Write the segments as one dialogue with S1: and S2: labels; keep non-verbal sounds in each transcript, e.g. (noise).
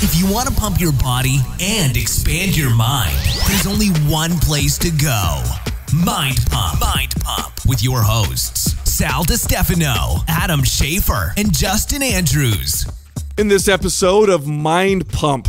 S1: If you want to pump your body and expand your mind, there's only one place to go Mind Pump. Mind Pump with your hosts, Sal Stefano, Adam Schaefer, and Justin Andrews. In this episode of
S2: Mind Pump,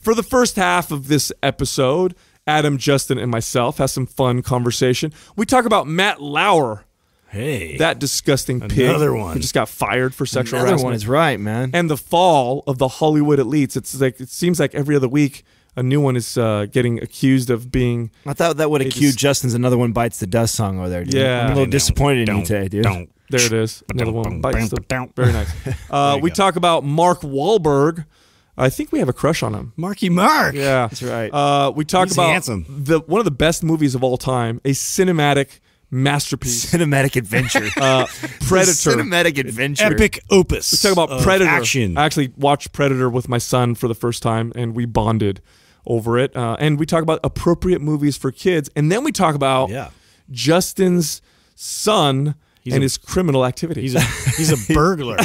S2: for the first half of this episode, Adam, Justin, and myself have some fun conversation. We talk about Matt Lauer Hey, that disgusting pig. Another one just got fired for sexual another harassment. One is right, man. And the fall of the Hollywood elites. It's like it seems like every other week a new one is uh, getting accused of being.
S3: I thought that would accuse Justin's another one bites the dust song over there. Dude. Yeah, I'm a little disappointed in you today, dude. Don't. There it is. Another one bites the. dust. Very nice.
S2: (laughs) Uh, we go. talk about Mark Wahlberg. I think we have a crush on him. Marky Mark. Yeah, that's right. Uh, we talk He's about handsome. the one of the best movies of all time, a cinematic masterpiece, cinematic adventure, (laughs) uh, (laughs) Predator, cinematic adventure, epic opus. Let's talk about Predator. Action. I actually watched Predator with my son for the first time, and we bonded over it. Uh, and we talk about appropriate movies for kids, and then we talk about yeah. Justin's son he's and a, his criminal
S4: activity. He's a, he's a (laughs) burglar.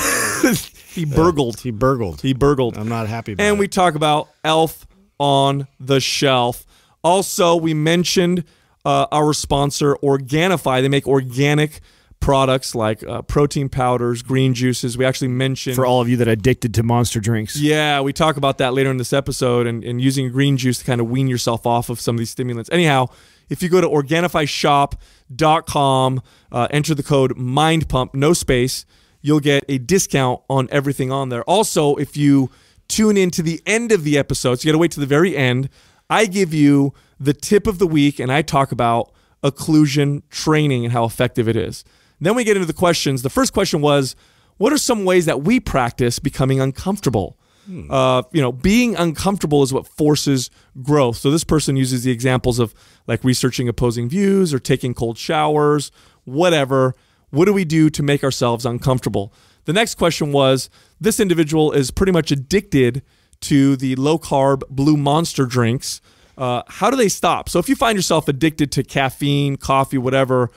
S4: he burgled. Uh, he burgled. He burgled. I'm not happy.
S2: and it. we talk about Elf on the Shelf. Also, we mentioned uh, our sponsor, Organifi. They make organic products like uh, protein powders, green juices. We actually mentioned for all
S3: of you that are addicted to monster drinks.
S2: Yeah, we talk about that later in this episode, and, and using green juice to kind of wean yourself off of some of these stimulants. Anyhow, if you go to organifyshop.com, uh, enter the code MindPump, no space, you'll get a discount on everything on there. Also, if you tune in to the end of the episode, so you got to wait to the very end. I give you the tip of the week, and I talk about occlusion training and how effective it is. Then we get into the questions. The first question was, what are some ways that we practice becoming uncomfortable? Hmm. Uh, you know, being uncomfortable is what forces growth. So this person uses the examples of like researching opposing views or taking cold showers, whatever. What do we do to make ourselves uncomfortable? The next question was this individual is pretty much addicted to the low carb blue monster drinks. Uh, how do they stop? So if you find yourself addicted to caffeine, coffee, whatever,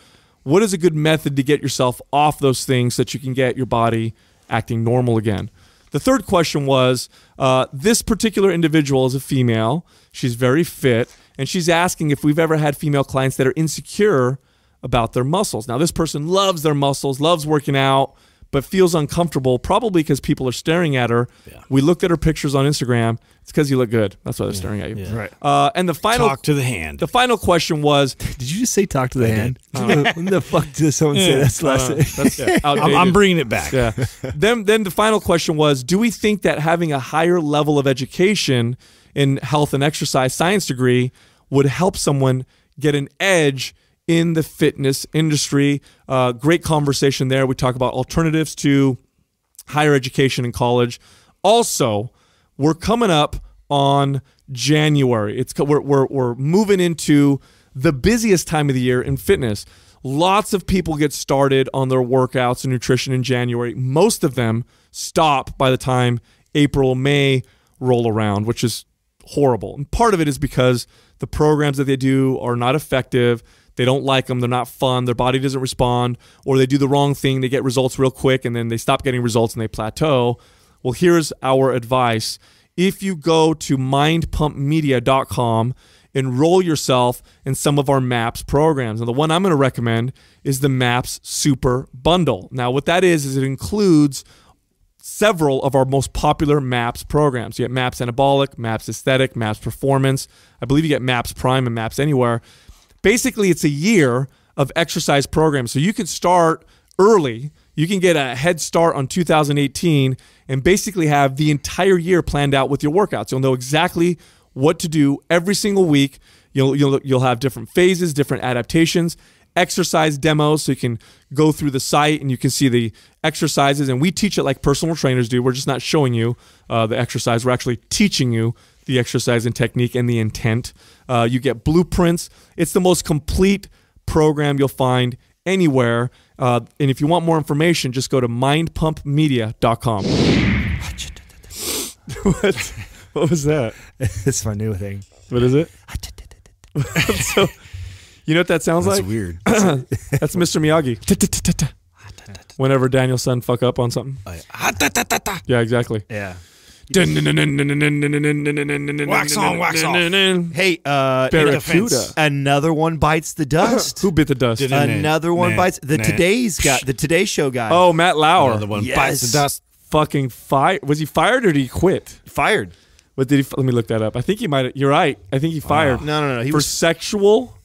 S2: what is a good method to get yourself off those things so that you can get your body acting normal again? The third question was uh, this particular individual is a female. She's very fit, and she's asking if we've ever had female clients that are insecure about their muscles. Now, this person loves their muscles, loves working out, but feels uncomfortable, probably because people are staring at her. Yeah. We looked at her pictures on Instagram. It's because you look good. That's why they're yeah, staring at you. Yeah. Right. Uh, and the final talk to the hand. The final question was: Did you just say talk to the I hand? Uh-huh. (laughs)
S3: when the fuck did someone say uh-huh. that's
S2: last? that's I'm bringing it back. Yeah. then, then the final question was: Do we think that having a higher level of education in health and exercise science degree would help someone get an edge? in the fitness industry. Uh, great conversation there. We talk about alternatives to higher education and college. Also, we're coming up on January. It's we're, we're, we're moving into the busiest time of the year in fitness. Lots of people get started on their workouts and nutrition in January. Most of them stop by the time April, May roll around, which is horrible. And part of it is because the programs that they do are not effective they don't like them, they're not fun, their body doesn't respond, or they do the wrong thing, they get results real quick, and then they stop getting results and they plateau. Well, here's our advice. If you go to mindpumpmedia.com, enroll yourself in some of our MAPS programs. And the one I'm going to recommend is the MAPS Super Bundle. Now, what that is, is it includes several of our most popular MAPS programs. You get MAPS Anabolic, MAPS Aesthetic, MAPS Performance. I believe you get MAPS Prime and MAPS Anywhere basically it's a year of exercise programs. So you can start early. You can get a head start on 2018 and basically have the entire year planned out with your workouts. You'll know exactly what to do every single week. You'll you'll you'll have different phases, different adaptations, exercise demos so you can go through the site and you can see the exercises and we teach it like personal trainers do we're just not showing you uh, the exercise we're actually teaching you the exercise and technique and the intent. Uh, you get blueprints. It's the most complete program you'll find anywhere. Uh, and if you want more information, just go to mindpumpmedia.com. (laughs) what? What was that?
S3: (laughs) it's my new thing.
S2: What is it? (laughs) so, you know what that sounds That's like? weird. (clears throat) That's Mr. Miyagi. Whenever Danielson fuck up on something. Oh, ah, yeah, exactly. Yeah.
S3: Wax on, wax off. Hey, uh, Barracuda. Another one bites the (laughs) dust. Who bit the dust? Another one bites. The Today's got the Today Show guy. Oh, Matt Lauer. Another one bites the dust.
S2: Fucking fire! Was he fired or did he quit? Fired. What did he? Let me look that up. I think he might. You're right. I think he fired. No, no, no. for sexual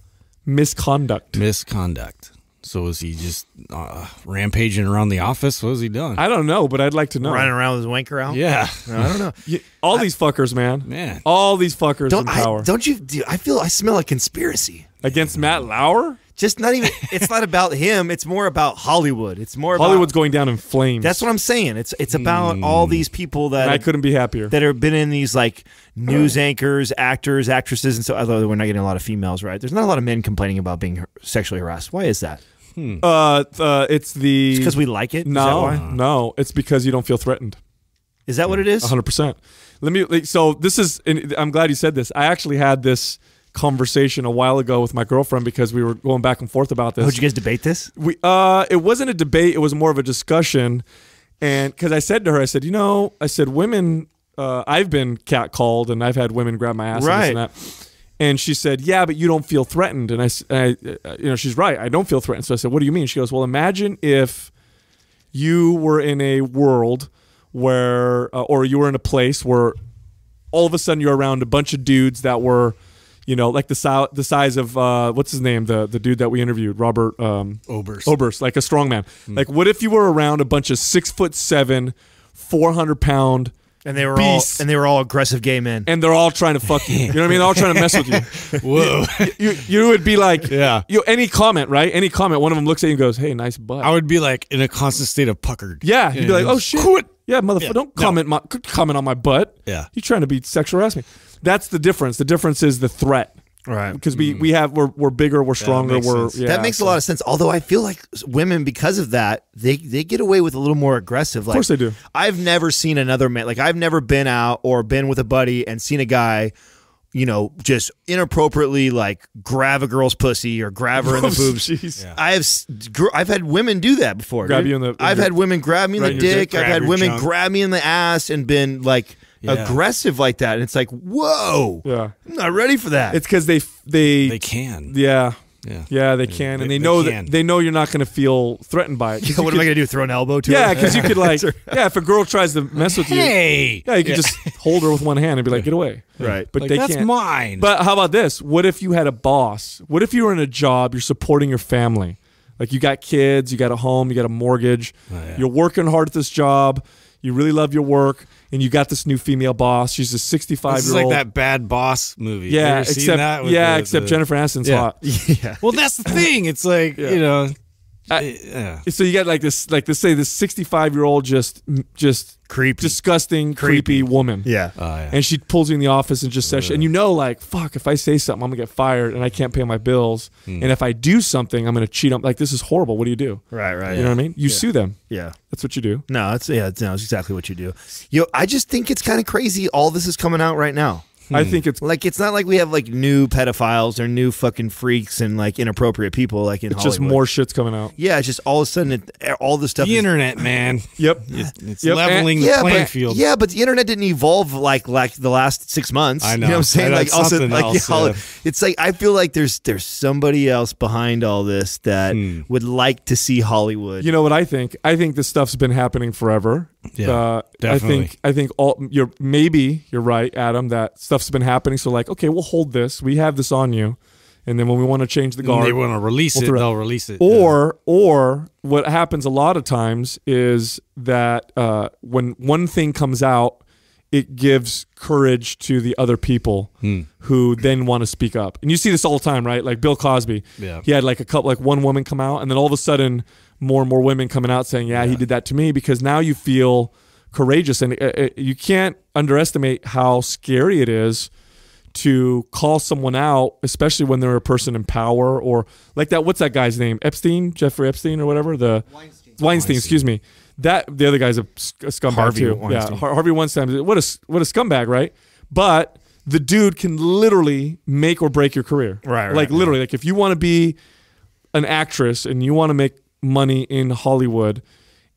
S4: misconduct. Misconduct. So was he just uh, rampaging around the office? What was he doing?
S2: I
S3: don't know, but I'd like to know. Running around with his wanker out? Yeah,
S2: no, I don't know. (laughs) You, all I, these fuckers, man. Man,
S3: all these fuckers don't, in power. I, don't you? Do, I feel I smell a conspiracy against Matt Lauer. Just not even. it's not about him. It's more about Hollywood. It's more Hollywood's about, going down in flames. That's what I'm saying. It's it's about mm. all these people that and I couldn't be happier that have been in these like news anchors, actors, actresses, and so. Although we're not getting a lot of females, right? There's not a lot of men complaining about being sexually harassed. Why is that? Hmm. Uh, uh, it's the because we like it. No, no, it's because you don't feel threatened. Is that what it is? 100%.
S2: Let me so this is I'm glad you said this. I actually had this conversation a while ago with my girlfriend because we were going back and forth about this. Oh, did you guys debate this? We uh it wasn't a debate, it was more of a discussion. And cuz I said to her I said, "You know, I said women uh, I've been catcalled and I've had women grab my ass right. and this and that." And she said, "Yeah, but you don't feel threatened." And I, I, uh, you know, she's right. I don't feel threatened. So I said, "What do you mean?" She goes, "Well, imagine if you were in a world where, uh, or you were in a place where, all of a sudden you're around a bunch of dudes that were, you know, like the size the size of uh, what's his name, the the dude that we interviewed, Robert um, Oberst, Oberst, like a strong Mm. Like, what if you were around a bunch of six foot seven, four hundred pound."
S3: And they were beasts. all and they
S2: were all aggressive gay men. And they're all trying to fuck you. You know what I mean? They're all trying to mess with you. (laughs) Whoa. You, you, you would be like, yeah. You any comment, right? Any comment, one of them looks at you and goes, "Hey, nice butt." I would be like in a constant
S4: state of puckered. Yeah, you'd be like, "Oh shit." Quit. Yeah, motherfucker, yeah. don't
S2: comment no. my comment on my butt. Yeah. You trying to be sexual harassment. That's the difference. The difference is the threat right? Because we mm. we have we're we're
S3: bigger, we're stronger, yeah, that we're yeah, that makes so. a lot of sense. Although I feel like women, because of that, they they get away with a little more aggressive. Like, of course they do. I've never seen another man like I've never been out or been with a buddy and seen a guy. You know, just inappropriately like grab a girl's pussy or grab her in the (laughs) oh, boobs. Yeah. I have, I've had women do that before. Grab dude. you in the. In I've your, had women grab me in right the dick. I've had women junk. grab me in the ass and been like yeah. aggressive like that. And it's like, whoa, yeah. I'm not ready for that. It's because they they they can,
S2: yeah. Yeah. yeah, they can, and they, they know they that they know you're not going to feel threatened by it. Yeah, (laughs) what could, am I going to do? Throw an elbow to? Yeah, because you could (laughs) like, yeah, if a girl tries to mess with you, hey, yeah, you could yeah. just hold her with one hand and be like, get away, (laughs) right? But like, they that's can't. mine. But how about this? What if you had a boss? What if you were in a job? You're supporting your family, like you got kids, you got a home, you got a mortgage, oh, yeah. you're working hard at this job, you really love your work and you got this new female boss. She's a 65 this year old. like that
S4: bad boss movie. Yeah, except yeah, the, except the, Jennifer Aniston's yeah. hot. (laughs)
S2: Yeah. well, that's the thing. It's like yeah. you know I, eh, yeah. So you got like this, like let's say this sixty-five-year-old just, just creepy, disgusting, creepy, creepy woman. Yeah. Oh, yeah. And she pulls you in the office and just says, and you know, like, fuck, if I say something, I'm gonna get fired, and I can't pay my bills, mm. and if I do something, I'm gonna cheat on. Like, this is horrible. What do you do? Right, right. You yeah. know what I mean? You sue them.
S3: Yeah. That's what you do. No, it's yeah, it's, no, exactly what you do. You know, I just think it's kind of crazy. All this is coming out right now. I hmm. think it's like it's not like we have like new pedophiles or new fucking freaks and like inappropriate people like in. It's Hollywood. just more shit's coming out. Yeah, it's just all of a sudden it, all the stuff. The internet, man. (laughs) yep, it's, yep. leveling the playing but, field. Yeah, but the internet didn't evolve like like the last six months. I know. You know what I'm saying? Like also, like else, yeah. it's like I feel like there's there's somebody else behind all this that hmm. would like to see Hollywood. You know what I think? I
S2: think this stuff's been happening forever. Yeah, uh, definitely. I think I think all you're maybe you're right, Adam. That stuff stuff's been happening. So like, okay, we'll hold this. We have this on you. And then when we want to change the guard, and they want to release we'll it. They'll it. release it. Or, yeah. or what happens a lot of times is that uh, when one thing comes out, it gives courage to the other people hmm. who then want to speak up. And you see this all the time, right? Like Bill Cosby. Yeah. He had like a couple, like one woman come out, and then all of a sudden, more and more women coming out saying, yeah, yeah. he did that to me," because now you feel courageous. And uh, uh, you can't underestimate how scary it is to call someone out, especially when they're a person in power or like that. What's that guy's name? Epstein, Jeffrey Epstein, or whatever. The Weinstein. Weinstein, Weinstein. excuse me. That the other guy's a, a scumbag Harvey too. Weinstein. Yeah, Harvey Weinstein. What a what a scumbag, right? But the dude can literally make or break your career. Right. right like literally, right. like if you want to be an actress and you want to make money in Hollywood,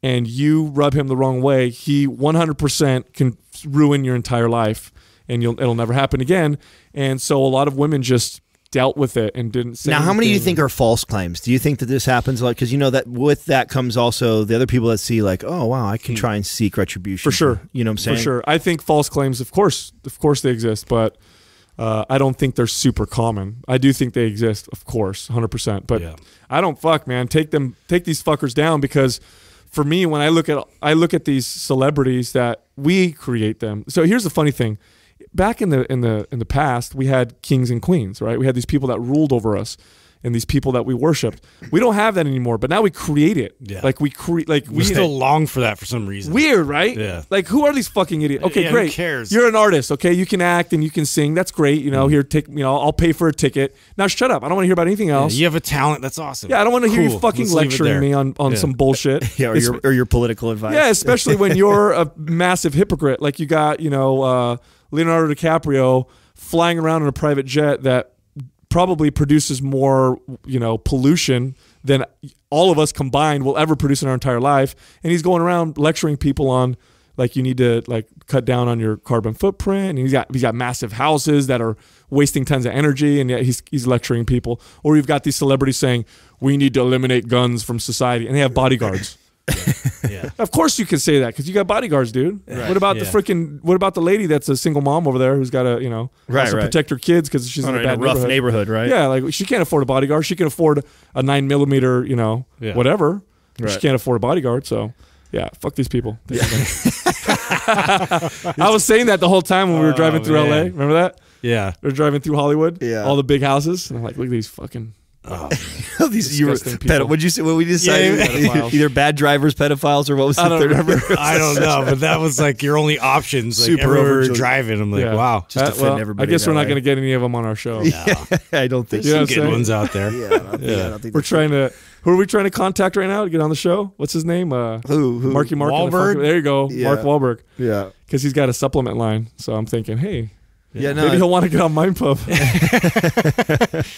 S2: and you rub him the wrong way, he 100% can ruin your entire life
S3: and you'll, it'll never happen
S2: again. And so a lot of women just dealt with it and didn't say. Now, anything. how many do you
S3: think are false claims? Do you think that this happens a lot? Because you know that with that comes also the other people that see like, oh wow, I can hmm. try and seek retribution for sure. You know what I'm saying? For sure, I think false claims, of course,
S2: of course they exist, but. Uh, I don't think they're super common. I do think they exist, of course, hundred percent. But yeah. I don't fuck, man. Take them, take these fuckers down because for me, when I look at I look at these celebrities that we create them. So here's the funny thing: back in the in the in the past, we had kings and queens, right? We had these people that ruled over us and these people that we worshiped. We don't have that anymore, but now we create it. Yeah. Like we create like we, we still long for that for some reason. Weird, right? Yeah. Like who are these fucking idiots? Okay, yeah, great. cares? You're an artist, okay? You can act and you can sing. That's great. You know, mm. here take you know, I'll pay for a ticket. Now shut up. I don't want to hear about anything else. Yeah, you have a talent. That's awesome. Yeah, I don't want to cool. hear you fucking Let's lecturing me on, on yeah. some bullshit. (laughs) yeah, or it's, your or
S3: your political advice. Yeah, especially when (laughs) you're
S2: a massive hypocrite like you got, you know, uh, Leonardo DiCaprio flying around in a private jet that probably produces more, you know, pollution than all of us combined will ever produce in our entire life. And he's going around lecturing people on like you need to like cut down on your carbon footprint. And he's got he's got massive houses that are wasting tons of energy, and yet he's he's lecturing people. Or you've got these celebrities saying we need to eliminate guns from society, and they have bodyguards yeah. (laughs) of course you can say that because you got bodyguards, dude. Right. What about yeah. the freaking? What about the lady that's a single mom over there who's got to you know right, right. protect her kids because she's in, a, in a rough neighborhood. neighborhood. right? Yeah, like she can't afford a bodyguard. She can afford a nine millimeter, you know, yeah. whatever. She can't afford a bodyguard, so. Yeah, fuck these people. (laughs) Yeah. I was saying that the whole time when we were oh, driving oh, through man. LA. Remember that? Yeah. We are driving through Hollywood. Yeah. All the big houses. And I'm like, look at these fucking Oh, (laughs) these you were, ped- what'd you say? What we decided? Yeah, (laughs) either
S3: bad drivers, pedophiles, or what was the I don't third? I don't know, but that was like your only options. Like Super over driving. I'm
S4: like, yeah. wow, just uh, well, everybody. I guess we're not going to get any of them on our show. (laughs) Yeah. I don't think There's some good saying? ones out there. yeah, yeah. we're trying
S2: to. Who are we trying to contact right now to get on the show? What's his name? Uh, who, who? Marky Mark Wahlberg. The there you go, Mark Wahlberg. Yeah, because he's got a supplement line. So I'm thinking, hey, yeah, no, maybe he'll want to get on Mind Pub. (laughs) hey,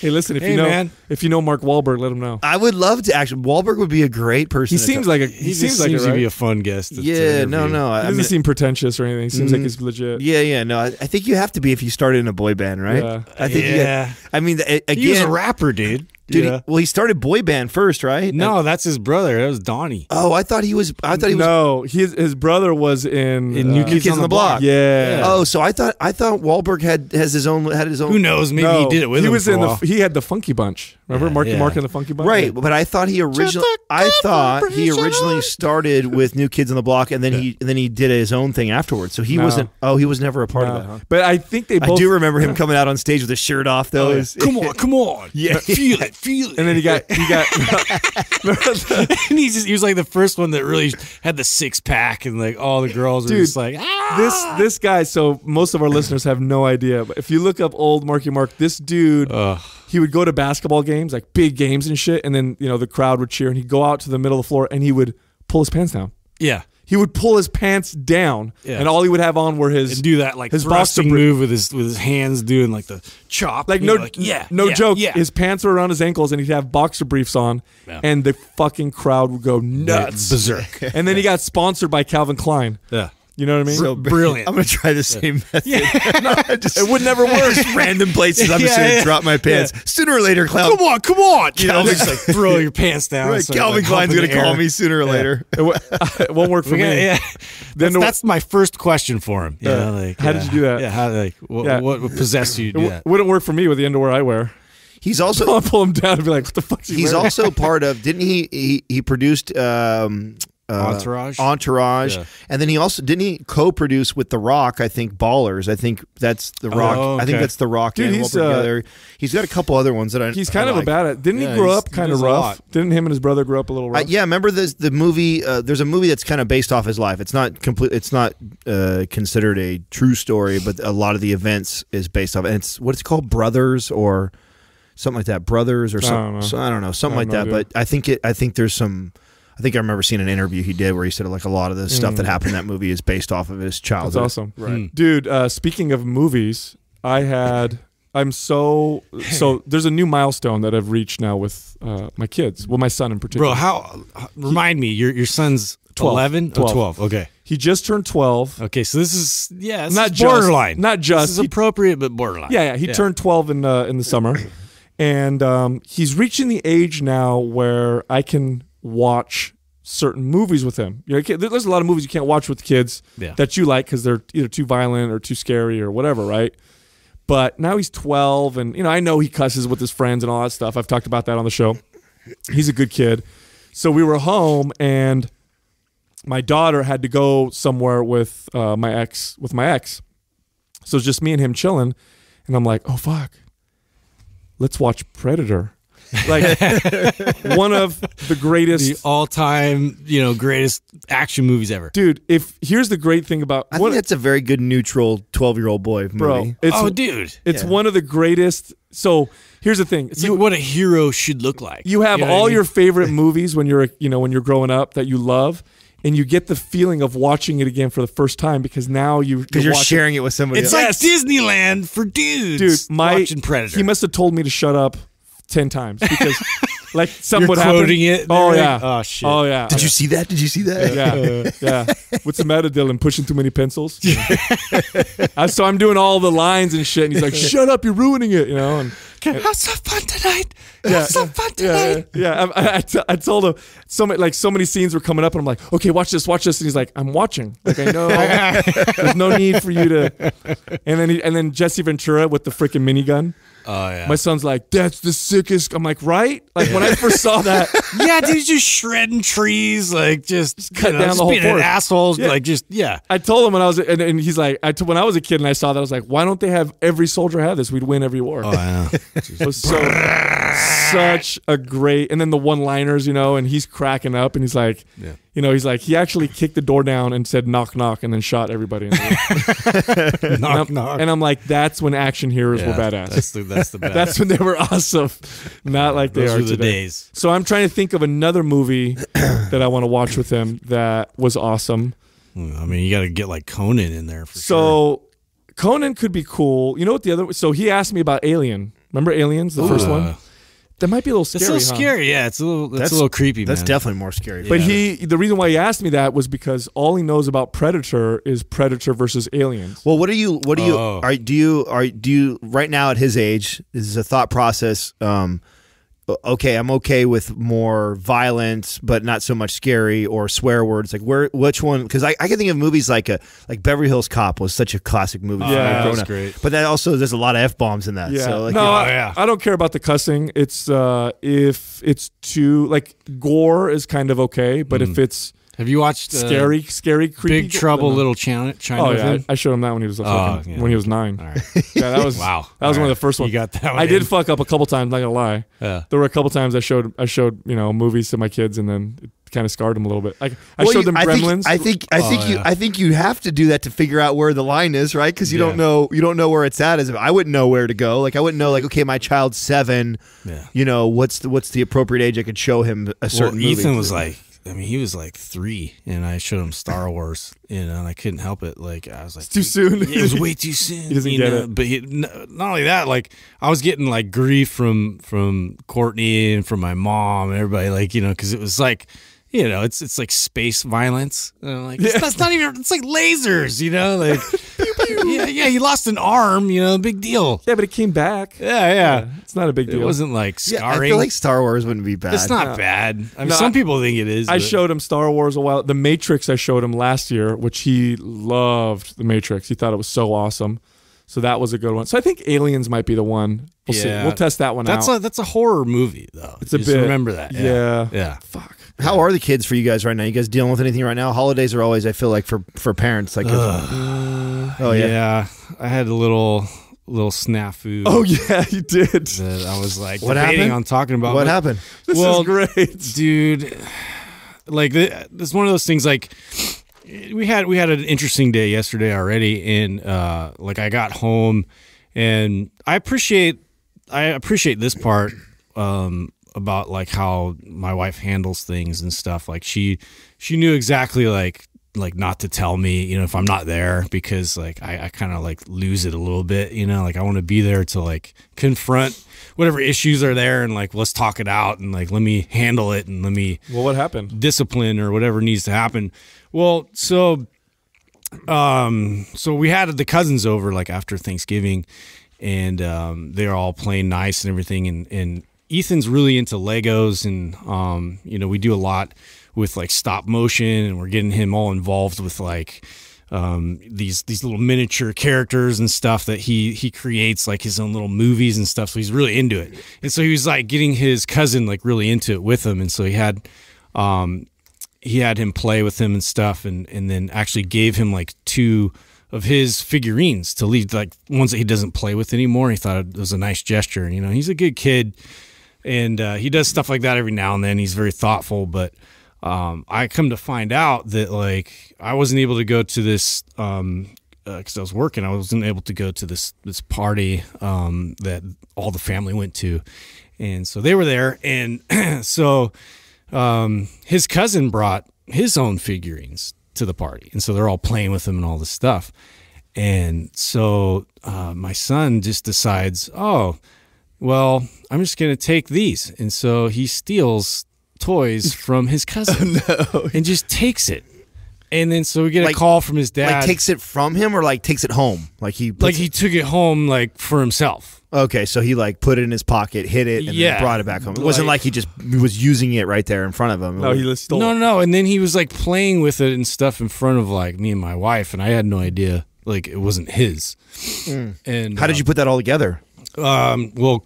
S2: listen, if hey, you know man. if you know Mark Wahlberg, let him know. I would love to actually. Wahlberg would be a great person. He seems talk. like a he, he seems like he it, right? be a
S3: fun guest. yeah, no, no. He doesn't mean, seem
S2: pretentious or anything. He seems mm, like mm-hmm. he's
S3: legit. Yeah, yeah. No, I, I, think you have to be if you started in a boy band, right? Yeah. I think. Yeah. I mean, again, he was a rapper, dude. Dude, yeah. he, well, he started boy band first, right? No, and, that's his brother. That was Donnie. Oh, I thought he was. I thought he was. No, his his brother was in, in uh, New Kids, on, on, the Block. block. Yeah. yeah. Oh, so I thought I thought Wahlberg had has his own had his own. Who knows? Maybe no, he did it with. He was in the. He had the Funky Bunch. Remember yeah, Marky yeah. Mark and the Funky Bunch? Right, but I thought he originally. I thought he originally started with New Kids on the Block, and then he and then he did his own thing afterwards. So he no. wasn't. Oh, he was never a part no. of that. But I think they. Both, I do remember him (laughs) coming out on stage with his shirt off, though. Oh,
S4: come on, (laughs) come on. Yeah, feel it feel it. And then he got he got
S3: (laughs) (laughs) and
S4: he just he was like the first one that really had the six pack and like all the girls Dude, were just like
S2: ah! this this guy. So most of our listeners have no idea, but if you look up old Marky Mark, this dude. Ugh. He would go to basketball games, like big games and shit, and then you know the crowd would cheer, and he'd go out to the middle of the floor and he would pull his pants down. Yeah, he would pull his pants down, yeah. and all he would have on were his and do that like his boxer move
S4: with his with his hands doing like the
S2: chop, like no, like, yeah, no yeah, joke. Yeah. His pants were around his ankles, and he'd have boxer briefs on, yeah. and the fucking crowd would go nuts, berserk. and then he (laughs) got sponsored by Calvin Klein. Yeah. You know what I mean? So brilliant. I'm going to try the same yeah.
S4: method. Yeah. (laughs)
S3: no, just, (laughs) it would never work. random places. I'm yeah, just going to yeah. drop my pants. Sooner or later, Clown. Come on, come on. Calvin's just (laughs) like throw your pants down. Right. Calvin like, Klein's going to call me sooner or later.
S4: It, won't work for me. yeah. Then that's, that's, my first question for him. Yeah. Uh, like, how did you do that? Yeah.
S3: How, like, what, what possessed you? It
S4: wouldn't work for me with the underwear I wear. He's also I'll pull him
S2: down and be like, "What the fuck?" he's wearing? also
S3: part of. Didn't he? He, he produced um, uh, Entourage. Entourage. Yeah. And then he also didn't he co-produce with The Rock. I think Ballers. I think that's The oh, Rock. Oh, okay. I think that's The Rock. Dude, he's uh, he's got a couple other ones that I. He's kind I of like. about it. Didn't yeah, he grow up kind of rough?
S2: Didn't him and his brother grow up a little uh, rough? Uh,
S3: yeah, remember the the movie? Uh, there's a movie that's kind of based off his life. It's not complete. It's not uh, considered a true story, but a lot of the events is based off. And it's what it's called, Brothers or something like that, Brothers or something. I don't know, so, I don't know something don't like know, that. Dude. But I think it. I think there's some I think I remember seeing an interview he did where he said like a lot of the mm. stuff that mm. happened in that movie is based off of his childhood. That's awesome,
S2: right, mm. dude? Uh, speaking of movies, I had I'm so so. There's a new milestone that I've reached now with uh, my kids. Well, my son in particular. Bro, how? Remind me, your your son's 12. 11? 12. Oh, 12. Okay. He just turned 12. Okay, so this is yeah, this not is borderline. Just, not just. This is
S4: appropriate but borderline. Yeah, yeah he yeah. turned
S2: 12 in uh, in the summer. and um, he's reaching the age now where I can watch certain movies with him. You know, there's a lot of movies you can't watch with kids yeah. that you like because they're either too violent or too scary or whatever, right? But now he's 12, and you know, I know he cusses with his friends and all that stuff. I've talked about that on the show. He's a good kid. So we were home, and my daughter had to go somewhere with uh, my ex, with my ex. So it's just me and him chilling, and I'm like, oh fuck, let's watch Predator.
S4: Like (laughs) one of the greatest, the all-time, you know, greatest
S3: action movies ever. Dude, if here's the great thing about I think that's a very good neutral twelve-year-old boy movie. Bro, oh, dude, it's yeah.
S2: one of the greatest. So here's the thing: it's you, like what a hero
S4: should look like. You have you know all I mean? your
S2: favorite (laughs) movies when you're, you know, when you're growing up that you love, and you get the feeling of watching it again for the first time because now you because you're, you're sharing it. it. with somebody. It's else. like
S4: yes. Disneyland for dudes. Dude,
S2: my watching Predator. He must have told me to shut up ten times because (laughs) like something You're would happen. It, oh like, yeah. oh shit. Oh yeah. Did okay. you see that? Did you see that? Yeah. yeah. (laughs) What's the matter, Dylan? Pushing too many pencils. so (laughs) I'm doing all the lines and shit, and he's like, "Shut up! You're ruining it," you know. And,
S3: have some fun tonight. Have yeah, some
S2: fun tonight. Yeah, yeah. I told him so many, like so many scenes were coming up, and I'm like, okay, watch this, watch this, and he's like, I'm watching. Like I know there's no need for you to. And then he, and then Jesse Ventura with the freaking minigun. Oh yeah. My son's like, that's the sickest. I'm like,
S4: right? Like when I first saw that. (laughs) yeah, dude, just shredding trees, like just, just cut know, down just the whole being forest. assholes, yeah. like just yeah.
S2: I told him when I was, and, and he's like, I t- when I was a kid and I saw that, I was like, why don't they have every soldier have this? We'd win every war. Oh yeah. (laughs) so such a great, and then the one liners, you know, and he's cracking up, and he's like, yeah you know, he's like, he actually kicked the door down and said knock knock and then shot everybody in the (laughs) knock and I'm, knock. And I'm like, that's when action heroes were badass. That's the, that's the (laughs) best. that's when they were awesome. Not like they Those are were the today. days. So I'm trying to think of another movie (coughs) that I want to watch with him that
S4: was awesome. Hmm, I mean, you got to get like Conan in there
S2: for so sure. Conan could be cool. You know what the other so he asked me about Alien. Remember Aliens, the Ooh. first one? Uh, that might be a little scary. It's a little huh? scary, yeah. It's a little that's, that's a little creepy. That's man. definitely more scary. But yeah. he, the reason why he asked me that was because all he knows about Predator is Predator versus aliens. Well,
S3: what are you? What are you? Oh. Are do you? Are do you? Right now, at his age, this is a thought process. Um, okay, I'm okay with more violence, but not so much scary or swear words. Like where, which one? Because I, I can think of movies like a uh, like Beverly Hills Cop was such a classic movie. Yeah, that's great. But that also there's a lot of f bombs in that. Yeah. So like, no, you know, I, yeah. I don't care about the cussing. It's
S2: uh, if it's too like gore is kind of okay, but mm. if it's have you watched uh, Scary, Scary, creepy Big Trouble, Little China? China oh yeah, I, I, showed him that when he was oh, fucking, yeah. when he was nine. All (laughs) right. yeah, that was wow. That was All one right. of the first ones. You got that. I in. did fuck up a couple times. Not gonna lie. Yeah. There were a couple times I showed I showed you know movies to my kids and then. It, Kind of scarred them a little bit. Like I showed them
S3: I Gremlins. Think, I think I oh, think you I think you have to do that to figure out where the line is, right? Because you yeah. don't know you don't know where it's at. As I wouldn't know where to go. Like I wouldn't know. Like okay, my child's seven. Yeah. You know what's the what's the appropriate age I could show him a certain. Well, Ethan was like
S4: I mean, he was like three, and I showed him Star (laughs) Wars, you know, and uh, I couldn't help it. Like I was like, it's too soon. it was way (laughs) too soon. He doesn't you get know? it. But he, not only that, like I was getting like grief from from Courtney and from my mom and everybody, like you know, because it was like you know, it's it's like space violence. like, yeah. that's not even. It's like lasers, you know, like. (laughs) (laughs) yeah, yeah, he lost an arm, you know, big deal. Yeah, but it came back. Yeah, yeah. It's not a big deal. It wasn't like scarring. Yeah, I feel like Star Wars wouldn't be bad. It's not no. bad. I mean, no, some I, people think it is. I but. showed
S2: him Star Wars a while. The Matrix I showed him last year, which he loved the Matrix. He thought it was so awesome. So that was a good one. So I think Aliens might be the one. We'll yeah. see. We'll test that one that's out. A,
S3: that's a horror movie, though. It's a Just bit. Remember that. Yeah. Yeah. yeah. Fuck. How are the kids for you guys right now? You guys dealing with anything right now? Holidays are always, I feel like, for for parents like. Uh, oh yeah. yeah, I had a little little snafu. Oh (laughs) yeah,
S4: you did. That I was
S3: like what debating happened? on talking
S4: about. What but, happened? This well, is great, dude. Like this is one of those things. Like we had we had an interesting day yesterday already, and uh, like I got home, and I appreciate I appreciate this part um, about like how my wife handles things and stuff. Like she she knew exactly like like not to tell me, you know, if I'm not there because like I, I kind of like lose it a little bit, you know, like I want to be there to like confront whatever issues are there and like let's talk it out and like let me handle it and let me well what happened discipline or whatever needs to happen. Well, so um so we had the cousins over like after Thanksgiving and um, they're all playing nice and everything and and Ethan's really into Legos, and um, you know we do a lot with like stop motion, and we're getting him all involved with like um, these these little miniature characters and stuff that he he creates like his own little movies and stuff. So he's really into it, and so he was like getting his cousin like really into it with him, and so he had um, he had him play with him and stuff, and and then actually gave him like two of his figurines to leave, like ones that he doesn't play with anymore. He thought it was a nice gesture, and you know he's a good kid and uh, he does stuff like that every now and then. He's very thoughtful, but um, I come to find out that like I wasn't able to go to this um, because uh, I was working, I wasn't able to go to this this party um, that all the family went to, and so they were there, and (clears throat) so um, his cousin brought his own figurines to the party, and so they're all playing with them and all this stuff, and so uh, my son just decides, oh, well, I'm just going to take these. And so he steals toys (laughs) from his cousin oh, (laughs) no. and just takes it. And then so we get like, a call from his dad. Like takes
S3: it from him or like takes it home? Like he Like he took it home like for himself. Okay, so he like put it in his pocket, hit it, and yeah, then brought it back home. It wasn't like he just was using it right there in front of him. No, he stole No,
S4: no, no. And then he was like playing with it and stuff in front of like me and my wife, and I had no idea like it wasn't his. Mm. And how um, did uh, you put that all together? Um, well,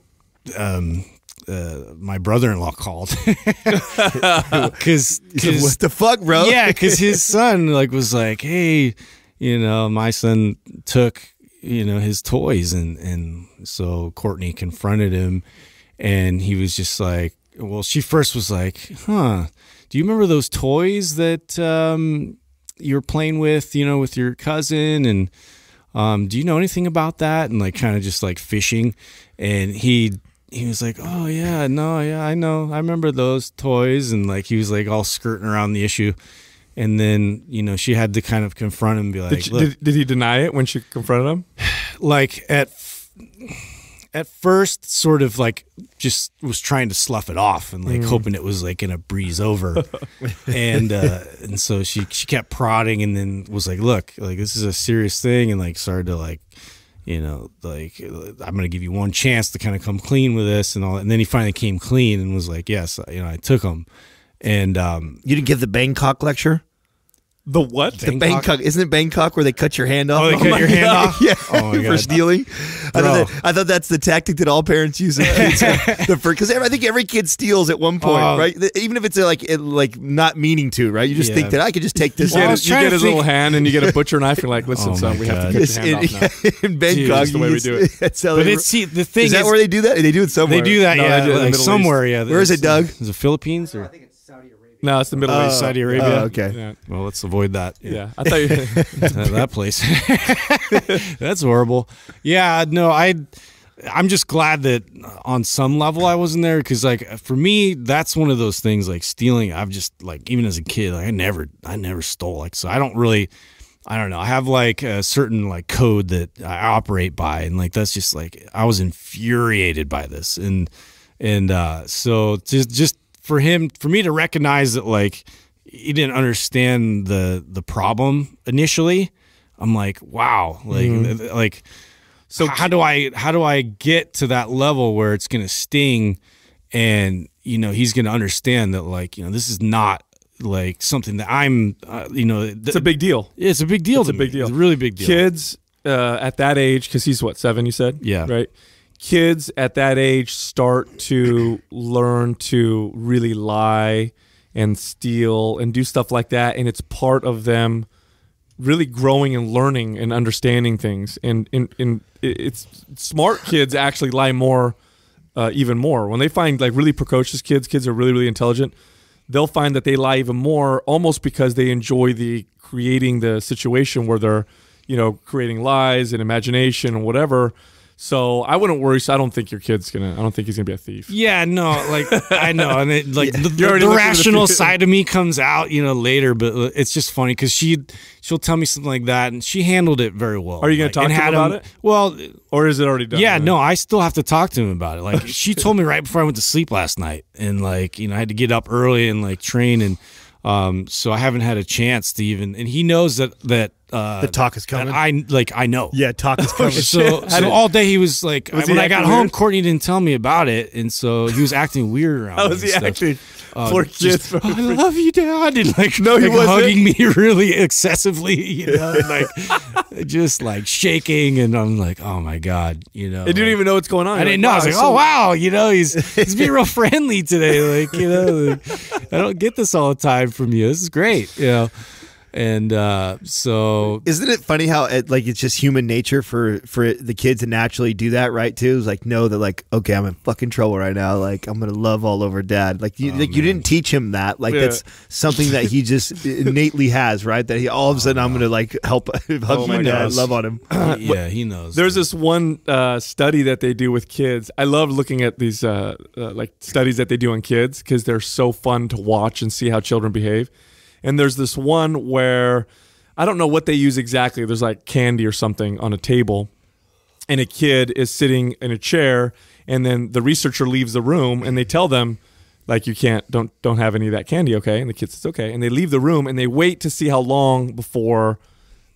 S4: um, uh, my brother-in-law called because (laughs) (laughs)
S3: what the fuck bro yeah because (laughs) his
S4: son like was like hey you know my son took you know his toys and and so courtney confronted him and he was just like well she first was like huh do you remember those toys that um, you were playing with you know with your cousin and um, do you know anything about that and like kind of just like fishing and he he was like, "Oh yeah, no, yeah, I know, I remember those toys," and like he was like all skirting around the issue. And then you know she had to kind of confront him and be like, did, did, did he deny it when she confronted him?" (sighs) like at at first, sort of like just was trying to slough it off and like mm. hoping it was like gonna breeze over, (laughs) and uh, and so she she kept prodding and then was like, "Look, like this is a serious thing," and like started to like you know, like I'm gonna give you one chance to kind of come clean with this and all. And then he finally came clean and was like, yes, you know, I took him. And um, you didn't give the Bangkok lecture.
S2: The what? Bangkok? The Bangkok.
S3: Isn't it Bangkok where they cut your hand off? Oh, they oh (laughs) cut your God. hand off? (laughs) Yeah. Oh for stealing. I thought, that, I thought, that's the tactic that all parents use. Because (laughs) I think every kid steals at one point, uh, right? Even if it's uh, like it, like not meaning to, right? You just yeah. think that I could just take this. Well, you get, his little hand and you get a butcher knife. You're like, listen, oh son, we have to cut your hand in, off now. in Bangkok, Jeez, the way we do it. but it's see, the thing is, is that where they do that? They do it somewhere. They do that, yeah, like somewhere. Yeah, where is it, Doug?
S4: Is it Philippines or? No, it's the
S2: Middle East, oh. Saudi oh, Arabia. okay. Yeah.
S4: Well, let's avoid that. Yeah, I thought you. (laughs) (laughs) that, that place. (laughs) That's horrible. Yeah, no, I. I'm just glad that on some level I wasn't there because like for me that's one of those things like stealing I've just like even as a kid like I never I never stole like so I don't really I don't know I have like a certain like code that I operate by and like that's just like I was infuriated by this and and uh so just just for him for me to recognize that like he didn't understand the the problem initially i'm like wow like mm. like so how do i how do i get to that level where it's gonna sting and you know he's gonna understand that like you know this is not like something that i'm uh, you know it's
S2: a big deal it's a big deal it's a big deal it's a really big deal kids uh, at that age because he's what seven you said yeah right kids at that age start to learn to really lie and steal and do stuff like that and it's part of them really growing and learning and understanding things and in in it's smart kids actually lie more uh, even more when they find like really precocious kids kids are really really intelligent they'll find that they lie even more almost because they enjoy the creating the situation where they're you know creating lies and imagination and whatever so I wouldn't worry. So I don't think your kid's gonna. I don't think he's gonna be a thief.
S4: Yeah, no, like I know, and it, like yeah, the, the rational the side of me comes out, you know, later. But uh, it's just funny because she she'll tell me something like that, and she handled it very well. Are you gonna like, talk to him about him, it? Well, or is it already done? Yeah, right? no, I still have to talk to him about it. Like she told me right before I went to sleep last night, and like you know, I had to get up early and like train and um, so I haven't had a chance to even, and he knows that that uh, the talk is coming. I like I know. Yeah, talk is (laughs) oh, coming. so, (laughs) so all day he was like, was when I got weird? home, Courtney didn't tell me about it, and so he was acting weird around. (laughs) How was he acting? uh, poor kid. Just, (laughs) I love you, Dad. And like, no, he like wasn't. hugging me (laughs) really excessively, you know, like (laughs) just like shaking. And I'm like, oh my God, you know. I didn't even know what's going on. I didn't like, know. Wow, I was like, so oh wow, you know, he's he's being real friendly today. Like, you know, like, I don't get this all the time from you. This is great, you know
S3: and uh, so isn't it funny how it, like it's just human nature for for the kids to naturally do that right too it's like no they're like okay i'm in fucking trouble right now like i'm gonna love all over dad like you oh, like you didn't teach him that like yeah. that's something that he just (laughs) innately has right that he all of a oh, sudden oh, i'm gonna like help hug (laughs) oh, my dad love on him (clears throat) yeah he
S2: knows there's this one uh, study that they do with kids i love looking at these uh, uh like studies that they do on kids because they're so fun to watch and see how children behave and there's this one where I don't know what they use exactly. There's like candy or something on a table, and a kid is sitting in a chair, and then the researcher leaves the room, and they tell them like you can't don't don't have any of that candy, okay? And the kid says okay, and they leave the room, and they wait to see how long before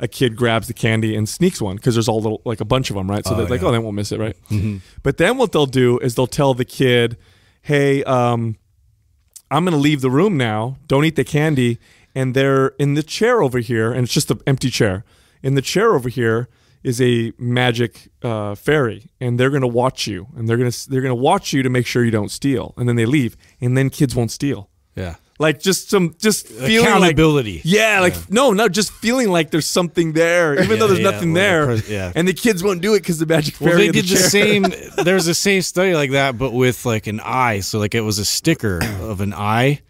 S2: a kid grabs the candy and sneaks one because there's all little, like a bunch of them, right? So oh, they're yeah. like, oh, they won't miss it, right? Mm -hmm. But then what they'll do is they'll tell the kid, hey, um, I'm going to leave the room now. Don't eat the candy and they're in the chair over here, and it's just an empty chair. In the chair over here is a magic uh, fairy, and they're gonna watch you, and they're gonna they're gonna watch you to make sure you don't steal, and then they leave, and then kids won't steal. Yeah. Like just some just feeling accountability. Like, yeah, like yeah. no, no, just feeling like there's something there, even yeah, though there's yeah, nothing well, there. yeah. And the kids won't do it because the magic fairy. Well, they did the, the same.
S4: (laughs) there was the same study like that, but with like an eye. So like it was a sticker of an eye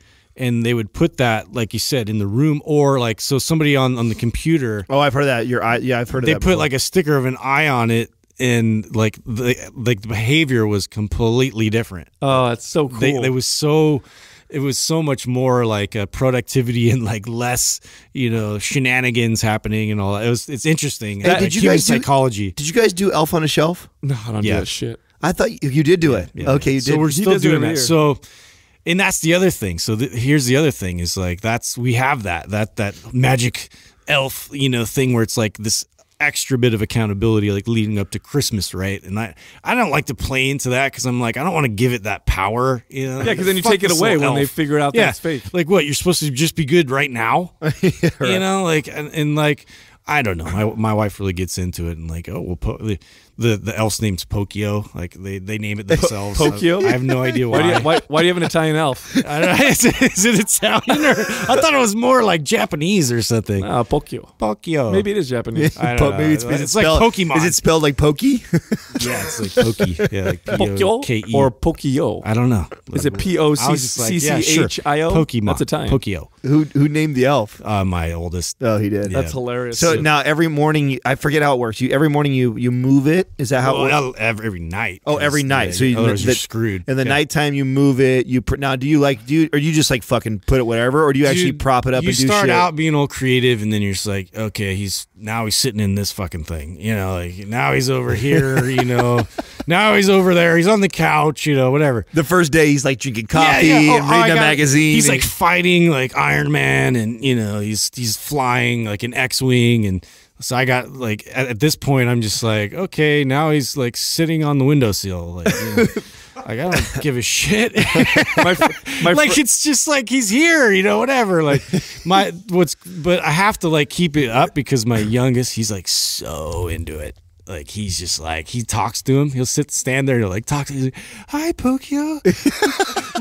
S4: and they would put that, like you said, in the room or like so somebody on on the computer. Oh, I've heard that. Your eye, yeah, I've heard. They put before. like a sticker of an eye on it, and like the like the behavior was completely different. Oh, that's so cool. They, they was so. It was so much more like uh, productivity and like less, you know, shenanigans happening and all that. It was it's interesting. Hey, did you guys do, psychology? did
S3: you guys do Elf on a Shelf? No, I don't yeah. do that shit. I thought you, you did do it. Yeah, yeah, okay, you did. So we're still doing that. So
S4: and that's the other thing. So the, here's the other thing is like that's we have that that that magic elf you know thing where it's like this extra bit of accountability like leading up to Christmas, right? And I I don't like to play into that because I'm like I don't want to give it that power. You know? Yeah, because then you take it away when they figure out yeah. that's fake. Like what you're supposed to just be good right now,
S3: (laughs) right. you
S4: know? Like and, and, like I don't know. My my wife really gets into it and like oh we'll put the the elf's name's Pokio. Like they, they name it themselves. (laughs) Pokio. I, I, have no idea why. Why do, you, why, why do you have an Italian elf? (laughs) I don't know. Is it Italian or I thought it was more like Japanese or something. Ah, uh, Pokio. Pokio. Maybe it is Japanese. (laughs) I don't know. Maybe it's, it's, it's spelled, like Pokemon. Is it spelled like Pokey?
S1: yeah, it's like Pokey. Yeah, like Pokio K-E. or Pokio. I don't know. Is it p o c c h i o? Pokemon. That's Italian. Pokio.
S3: Who who named the elf? Uh, my oldest. Oh, he did. Yeah. That's hilarious. So now every morning, I forget how it works. You every morning you you move it is that how? Well,
S4: every, every, night. Oh, every night. Yeah, so you, the, you're screwed. In the yeah.
S3: nighttime, you move it. You pr- now do you like do you, or you just like fucking put it whatever, or do you Dude, actually prop it up? You start shit? out
S4: being all creative, and then you're just like, okay, he's now he's sitting in this fucking thing. You know, like now he's over (laughs) here. you know, now he's over there. He's on the couch. You know, whatever. The first day, he's like drinking
S3: coffee yeah, oh, and reading a magazine. He's and, like
S4: fighting like Iron Man, and you know, he's he's flying like an X-wing and so I got like at, at, this point I'm just like okay now he's like sitting on the windowsill like, you know, (laughs) like I don't give a shit (laughs) my, my like it's just like he's here you know whatever like my what's but I have to like keep it up because my youngest he's like so into it like he's just like he talks to him. He'll sit stand there and like talk to him. Like, Hi Pokio.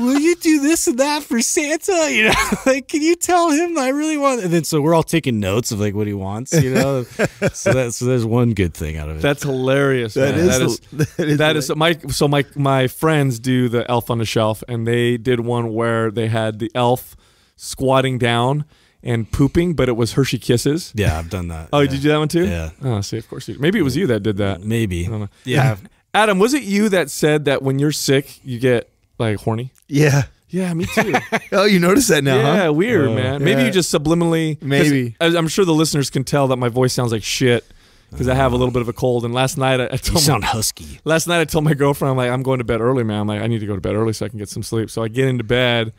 S4: (laughs)
S1: Will you do this and that for Santa? (laughs) You know,
S4: (laughs) like can you tell him I really want and then so we're all taking notes of like what he wants, you know? so that's so there's one good thing out of it. That's hilarious.
S2: Man. That is that is, that is, that is my so my my friends do the elf on the shelf and they did one where they had the elf squatting down and pooping, but it was Hershey Kisses. Yeah, I've done that. (laughs) oh, yeah. did you do that one too? Yeah. Oh, see, of course you. Maybe it was you that did that. Maybe. Yeah. Adam, was it you that said that when you're sick, you get like horny? Yeah. Yeah, me too. (laughs) oh, you notice that now? Yeah, huh? weird, oh, man. Yeah. Maybe you just subliminally. Maybe. I'm sure the listeners can tell that my voice sounds like shit because I have a little bit of a cold. And last night I, I told you sound my, husky. Last night I told my girlfriend I'm like I'm going to bed early, man. I'm like I need to go to bed early so I can get some sleep. So I get into bed,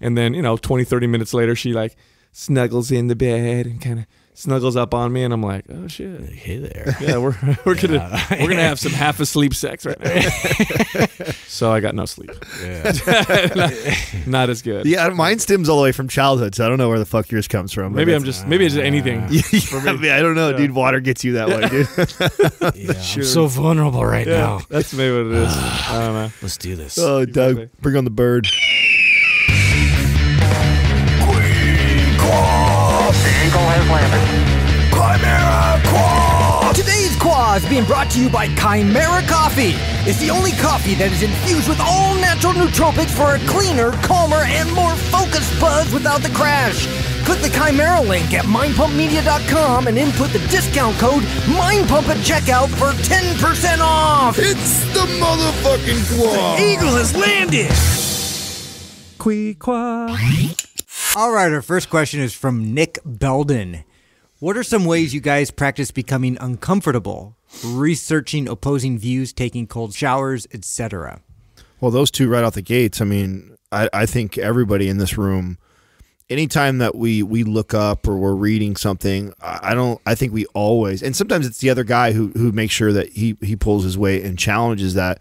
S2: and then you know 20, 30 minutes later she like snuggles in the bed and kind of snuggles up on me, and I'm like, oh
S4: shit, hey there, (laughs) yeah, we're we're gonna we're gonna have some half asleep sex right now. (laughs)
S2: so I got no sleep. Yeah, (laughs) not, not, as good. Yeah,
S3: mine stems all the way from childhood, so I don't know where the fuck yours comes from. Maybe I'm just
S2: maybe it's ah. anything. I, mean, I don't know, yeah. dude. Water gets you that way,
S3: dude. yeah, I'm so vulnerable right now.
S4: That's maybe what it is. I don't know. (sighs) Let's do
S2: this. Oh, Doug,
S3: bring on the bird.
S1: being brought to you by Chimera Coffee. It's the only coffee that is infused with all natural nootropics for a cleaner, calmer, and more focused buzz without the crash. Click the Chimera link at mindpumpmedia.com and input the discount code MindPump at checkout for 10% off. It's the motherfucking claw. The eagle
S4: has landed.
S1: Quee All right, our first question is from Nick Belden. What are some ways you guys practice becoming uncomfortable? Researching opposing views, taking cold showers, etc. Well, those two right out the gates. I mean,
S3: I, I think everybody in this room anytime that we we look up or we're reading something i don't i think we always and sometimes it's the other guy who who makes sure that he he pulls his weight and challenges that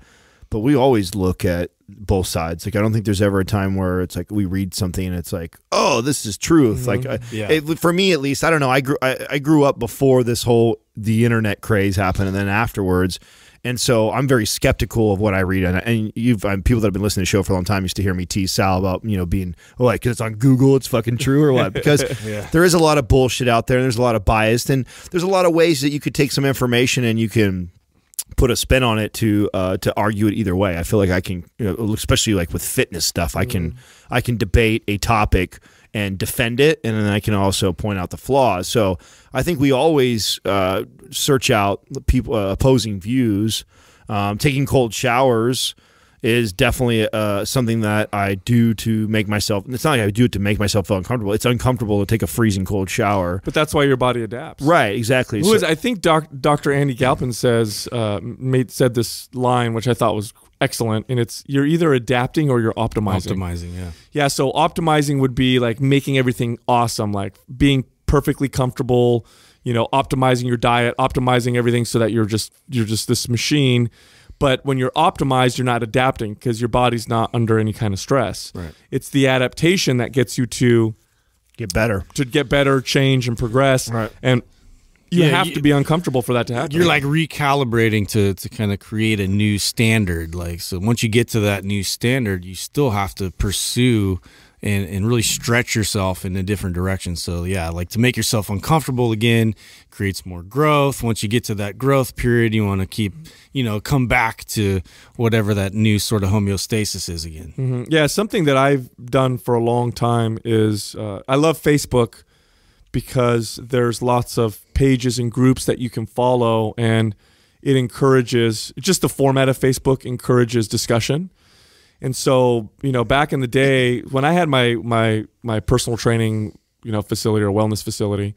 S3: but we always look at both sides. Like I don't think there's ever a time where it's like we read something and it's like, oh, this is truth. Mm -hmm. Like mm-hmm. I, yeah. it, for me at least, I don't know. I grew I, I grew up before this whole the internet craze happened, and then afterwards. And so I'm very skeptical of what I read. And, and you've I'm, um, people that have been listening to the show for a long time used to hear me tease Sal about you know being oh, like because it's on Google, it's fucking true or what? (laughs) Because yeah. there is a lot of bullshit out there. And there's a lot of bias, and there's a lot of ways that you could take some information and you can put a spin on it to uh, to argue it either way. I feel like I can, you know, especially like with fitness stuff, I can mm-hmm. I can debate a topic and defend it, and then I can also point out the flaws. So I think we always uh, search out people uh, opposing views, um, taking cold showers is definitely uh, something that I do to make myself. It's not like I do it to make myself feel uncomfortable. It's uncomfortable to take a freezing cold shower.
S2: But that's why your body adapts. Right. Exactly. Who so, is, I think doc, Dr. Andy Galpin says uh, made said this line, which I thought was excellent and it's you're either adapting or you're optimizing optimizing yeah yeah so optimizing would be like making everything awesome like being perfectly comfortable you know optimizing your diet optimizing everything so that you're just you're just this machine but when you're optimized, you're not adapting because your body's not under any kind of stress. Right. It's the adaptation that gets you to get better, to get better, change, and progress. Right. And you yeah, have you, to be uncomfortable for that
S4: to happen. You're like recalibrating to to kind of create a new standard. Like so, once you get to that new standard, you still have to pursue and, and really stretch yourself in a different direction. So, yeah, like to make yourself uncomfortable again creates more growth. Once you get to that growth period, you want to keep, you know, come back to whatever that new sort of homeostasis is again. Mm -hmm. Yeah,
S2: something that I've done for a long time is uh, I love Facebook because there's lots of pages and groups that you can follow and it encourages just the format of Facebook encourages discussion. And so, you know, back in the day when I had my my my personal training, you know, facility or wellness facility,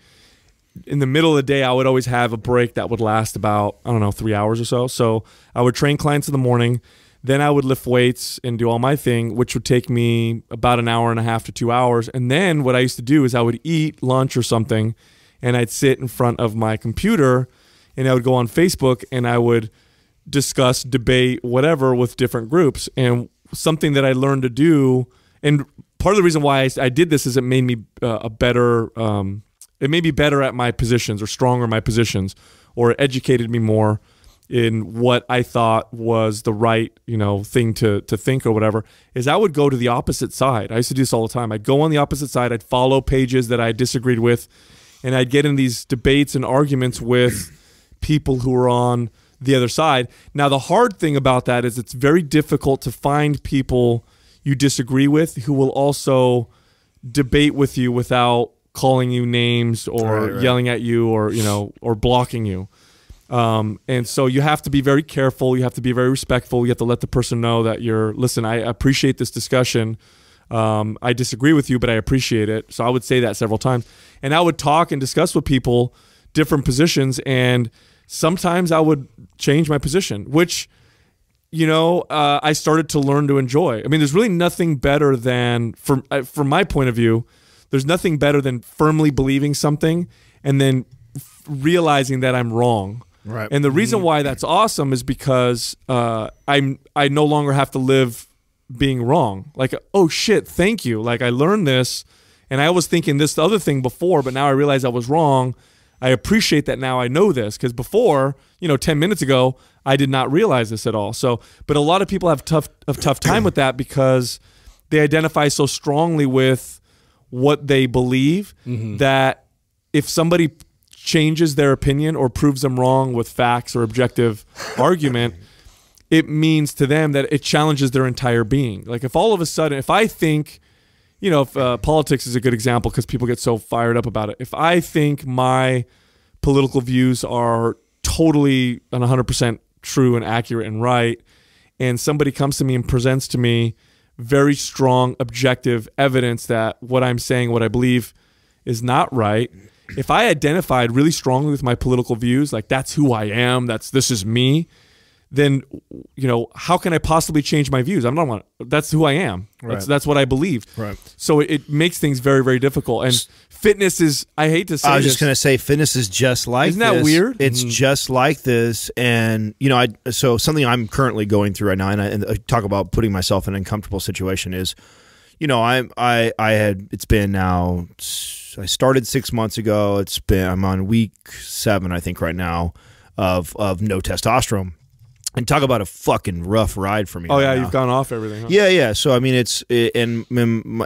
S2: in the middle of the day I would always have a break that would last about, I don't know, 3 hours or so. So, I would train clients in the morning, then I would lift weights and do all my thing, which would take me about an hour and a half to 2 hours. And then what I used to do is I would eat lunch or something and I'd sit in front of my computer and I would go on Facebook and I would discuss, debate, whatever with different groups. And something that I learned to do. And part of the reason why I, did this is it made me uh, a better, um, it made me better at my positions or stronger my positions, or it educated me more in what I thought was the right, you know, thing to to think or whatever, is I would go to the opposite side. I used to do this all the time. I'd go on the opposite side, I'd follow pages that I disagreed with, and I'd get in these debates and arguments with people who were on the other side. Now, the hard thing about that is it's very difficult to find people you disagree with who will also debate with you without calling you names or right, right. yelling at you or you know or blocking you. Um, and so you have to be very careful. You have to be very respectful. You have to let the person know that you're listen. I appreciate this discussion. Um, I disagree with you, but I appreciate it. So I would say that several times, and I would talk and discuss with people different positions and sometimes I would change my position, which you know uh, I started to learn to enjoy. I mean, there's really nothing better than from uh, from my point of view, there's nothing better than firmly believing something and then realizing that I'm wrong. Right. And the reason mm-hmm. why that's awesome is because uh, I'm I no longer have to live being wrong. Like, oh shit, thank you. Like I learned this, and I was thinking this other thing before, but now I realize I was wrong. I appreciate that now I know this because before, you know, 10 minutes ago, I did not realize this at all. So, but a lot of people have tough a tough time with that because they identify so strongly with what they believe mm-hmm. that if somebody changes their opinion or proves them wrong with facts or objective argument, it means to them that it challenges their entire being. Like if all of a sudden, if I think you know, if, uh, politics is a good example because people get so fired up about it. If I think my political views are totally and 100% true and accurate and right, and somebody comes to me and presents to me very strong objective evidence that what I'm saying, what I believe is not right, if I identified really strongly with my political views, like that's who I am, that's this is me, then you know how can I possibly change my views? I'm not one. That's who I am. Right. That's that's what I believe.
S3: Right. So it, it makes things very very difficult. And
S2: fitness is I hate to say. I was this. just gonna
S3: say fitness is just like. Isn't this. that weird? It's mm -hmm. just like this, and you know, I so something I'm currently going through right now, and I, and I talk about putting myself in an uncomfortable situation is, you know, I I I had it's been now I started six months ago. It's been I'm on week seven I think right now of of no testosterone and talk about a fucking rough ride for me. Oh right yeah, now. you've gone off everything. Huh? Yeah, yeah. So I mean, it's and,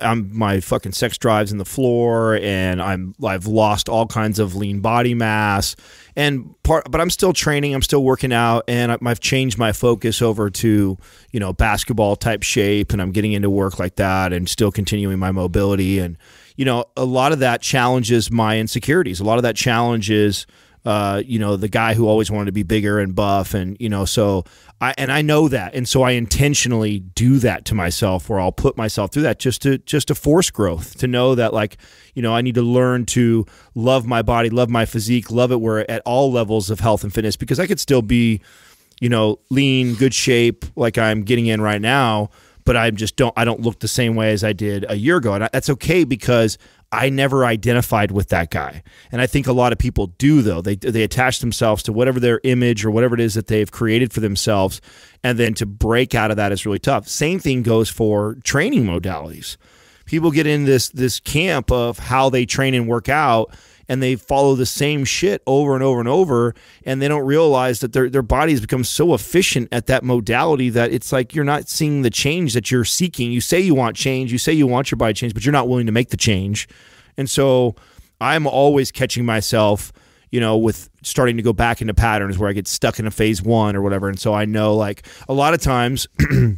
S3: I'm my fucking sex drives in the floor, and I'm I've lost all kinds of lean body mass, and part. But I'm still training. I'm still working out, and I, I've changed my focus over to you know basketball type shape, and I'm getting into work like that, and still continuing my mobility, and you know a lot of that challenges my insecurities. A lot of that challenges. is uh, you know, the guy who always wanted to be bigger and buff, and you know, so I and I know that, and so I intentionally do that to myself, where I'll put myself through that just to just to force growth, to know that like, you know, I need to learn to love my body, love my physique, love it where at all levels of health and fitness, because I could still be, you know, lean, good shape, like I'm getting in right now, but I just don't I don't look the same way as I did a year ago, and I, that's okay because I never identified with that guy. And I think a lot of people do though. They they attach themselves to whatever their image or whatever it is that they've created for themselves and then to break out of that is really tough. Same thing goes for training modalities. People get in this this camp of how they train and work out and they follow the same shit over and over and over and they don't realize that their their bodies become so efficient at that modality that it's like you're not seeing the change that you're seeking. You say you want change, you say you want your body change, but you're not willing to make the change. And so I'm always catching myself you know, with starting to go back into patterns where I get stuck in a phase one or whatever. And so I know like a lot of times (clears throat)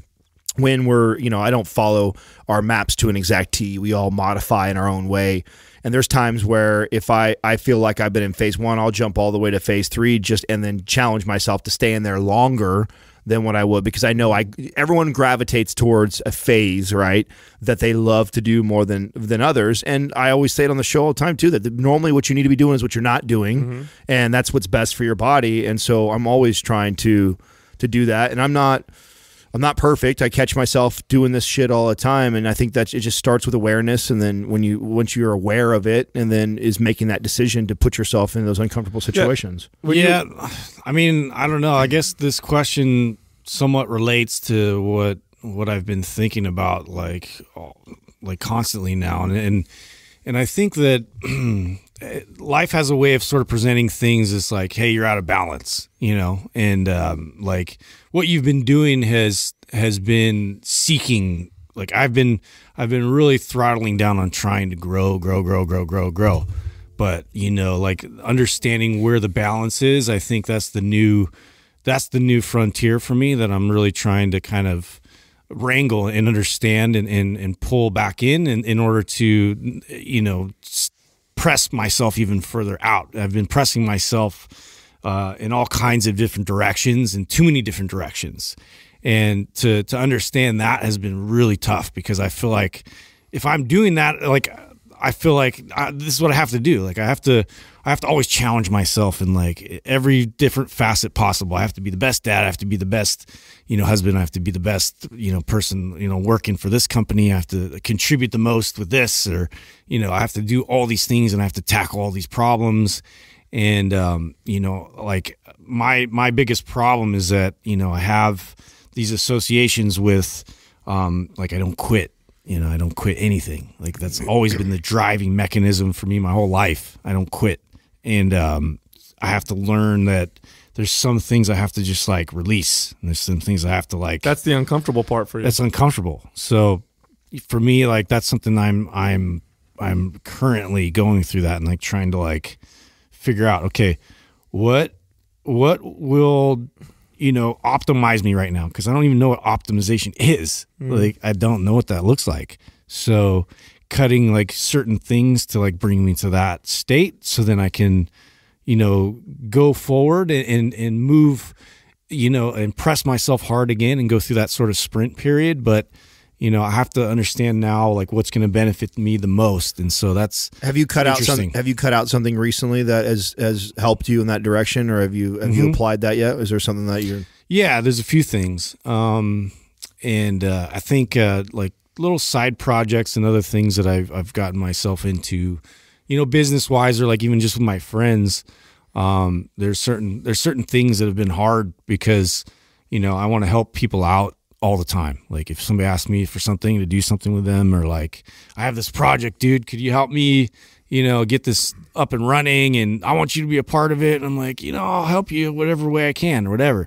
S3: when we're, you know, I don't follow our maps to an exact T, we all modify in our own way. And there's times where if I, I feel like I've been in phase one, I'll jump all the way to phase three just and then challenge myself to stay in there longer than what I would because I know I everyone gravitates towards a phase, right? That they love to do more than than others. And I always say it on the show all the time too that the, normally what you need to be doing is what you're not doing, mm -hmm. and that's what's best for your body. And so I'm always trying to to do that. And I'm not I'm not perfect. I catch myself doing this shit all the time, and I think that it just starts with awareness, and then when you once you're aware of it, and then is making that decision to put yourself in those uncomfortable situations.
S4: Yeah, well, yeah. You, I mean, I don't know. I guess this question somewhat relates to what what I've been thinking about, like like constantly now, and and, and I think that (clears throat) life has a way of sort of presenting things as like, hey, you're out of balance, you know, and um, like what you've been doing has has been seeking. Like I've been I've been really throttling down on trying to grow, grow, grow, grow, grow, grow. But you know, like understanding where the balance is, I think that's the new that's the new frontier for me that I'm really trying to kind of wrangle and understand and, and, and pull back in, in in order to you know pressed myself even further out. I've been pressing myself uh, in all kinds of different directions, in too many different directions, and to to understand that has been really tough because I feel like if I'm doing that, like I feel like I, this is what I have to do. Like I have to, I have to always challenge myself in like every different facet possible. I have to be the best dad. I have to be the best, you know, husband. I have to be the best, you know, person, you know, working for this company. I have to contribute the most with this, or you know, I have to do all these things and I have to tackle all these problems. And um, you know, like my my biggest problem is that you know I have these associations with, um, like I don't quit you know i don't quit anything like that's always been the driving mechanism for me my whole life i don't quit and um, i have to learn that there's some things i have to just like release and there's some things i have to like
S2: that's the uncomfortable part for you that's
S4: uncomfortable so for me like that's something i'm i'm i'm currently going through that and like trying to like figure out okay what what will you know, optimize me right now because I don't even know what optimization is. Mm. Like, I don't know what that looks like. So, cutting like certain things to like bring me to that state so then I can, you know, go forward and, and, and move, you know, and press myself hard again and go through that sort of sprint period. But, you know, I have to understand now like what's going to benefit me the most, and so that's. Have you cut out something?
S3: Have you cut out something recently that has has helped you in that direction, or have you have mm -hmm. you mm-hmm. applied that yet? Is there something that you're?
S4: Yeah, there's a few things, um, and uh, I think uh, like little side projects and other things that I've I've gotten myself into, you know, business wise or like even just with my friends. Um, there's certain there's certain things that have been hard because, you know, I want to help people out all the time. Like if somebody asks me for something to do something with them or like I have this project, dude, could you help me, you know, get this up and running and I want you to be a part of it and I'm like, you know, I'll help you whatever way I can or whatever.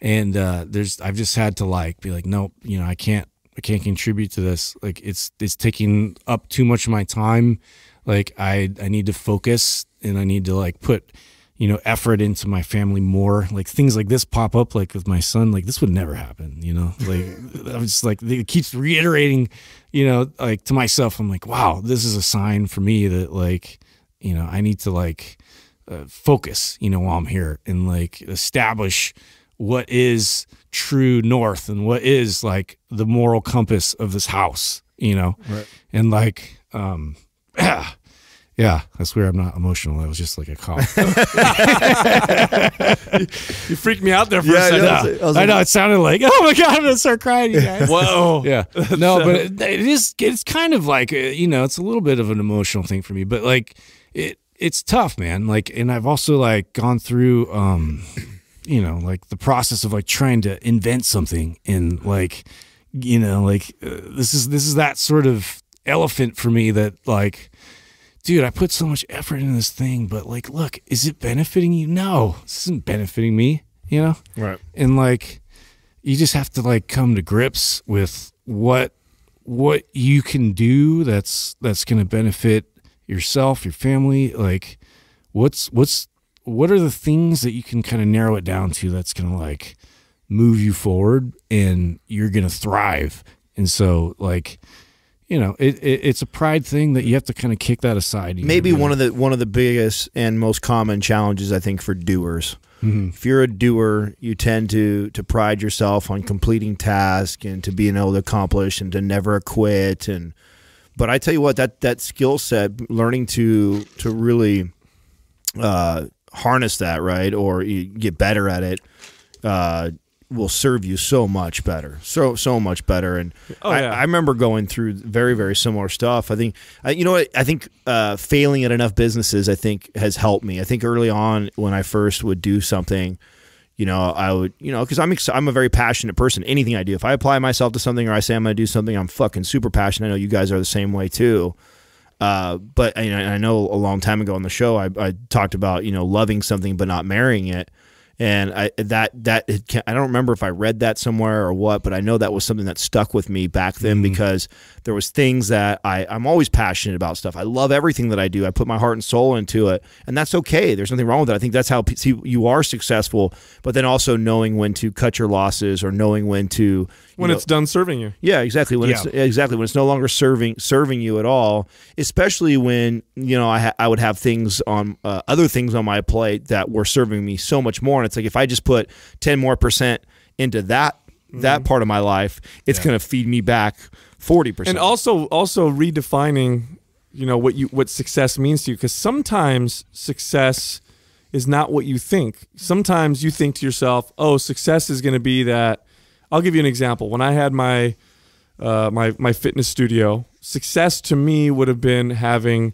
S4: And uh there's I've just had to like be like, nope, you know, I can't I can't contribute to this. Like it's it's taking up too much of my time. Like I I need to focus and I need to like put you know, effort into my family more. Like things like this pop up, like with my son, like this would never happen, you know? (laughs) Like I'm just like, it keeps reiterating, you know, like to myself, I'm like, wow, this is a sign for me that like, you know, I need to like uh, focus, you know, while I'm here and like establish what is true north and what is like the moral compass of this house, you know? Right. And like, um, (clears throat) Yeah, I swear I'm not emotional. It was just like a cough. (laughs) you freaked me out there for yeah, a
S2: second. Yeah, I, was, I, was I like, know it sounded like, (laughs) oh
S4: my god, I'm gonna start crying, you guys. Whoa. (laughs) yeah. No, but it, it is. It's kind of like uh, you know, it's a little bit of an emotional thing for me, but like it, it's tough, man. Like, and I've also like gone through, um, you know, like the process of like trying to invent something and like, you know, like uh, this is this is that sort of elephant for me that like dude, I put so much effort in this thing, but like, look, is it benefiting you? No, this isn't benefiting me, you know? Right. And like, you just have to like come to grips with what what you can do that's that's going to benefit yourself your family like what's what's what are the things that you can kind of narrow it down to that's going to like move you forward and you're going to thrive and so like you know, it, it, it's a pride thing that you have to kind of kick that aside. Maybe know? one of
S3: the one of the biggest and most common challenges I think for doers. Mm -hmm. If you're a doer, you tend to to pride yourself on completing tasks and to being able to accomplish and to never quit. And but I tell you what, that that skill set, learning to to really uh, harness that, right, or get better at it. Uh, will serve you so much better, so so much better. And oh, yeah. I, remember going through very very similar stuff. I think I, uh, you know what I think uh, failing at enough businesses I think has helped me. I think early on when I first would do something, you know I would you know because I'm I'm a very passionate person. Anything I do, if I apply myself to something or I say I'm going to do something, I'm fucking super passionate. I know you guys are the same way too. Uh, but I, I know a long time ago on the show I, I talked about you know loving something but not marrying it and I that that I don't remember if I read that somewhere or what, but I know that was something that stuck with me back then mm. because there was things that I I'm always passionate about stuff. I love everything that I do. I put my heart and soul into it, and that's okay. There's nothing wrong with that. I think that's how you are successful, but then also knowing when to cut your losses or knowing when to when know, it's
S2: done serving you.
S3: Yeah, exactly. When yeah. it's exactly when it's no longer serving serving you at all, especially when you know I I would have things on uh, other things on my plate that were serving me so much more, and it's like if I just put ten more percent into that mm -hmm. that mm-hmm. part of my life, it's yeah. going to feed me back forty percent. And
S2: also also redefining you know what you what success means to you because sometimes success is not what you think sometimes you think to yourself oh success is going to be that I'll give you an example. When I had my uh, my my fitness studio, success to me would have been having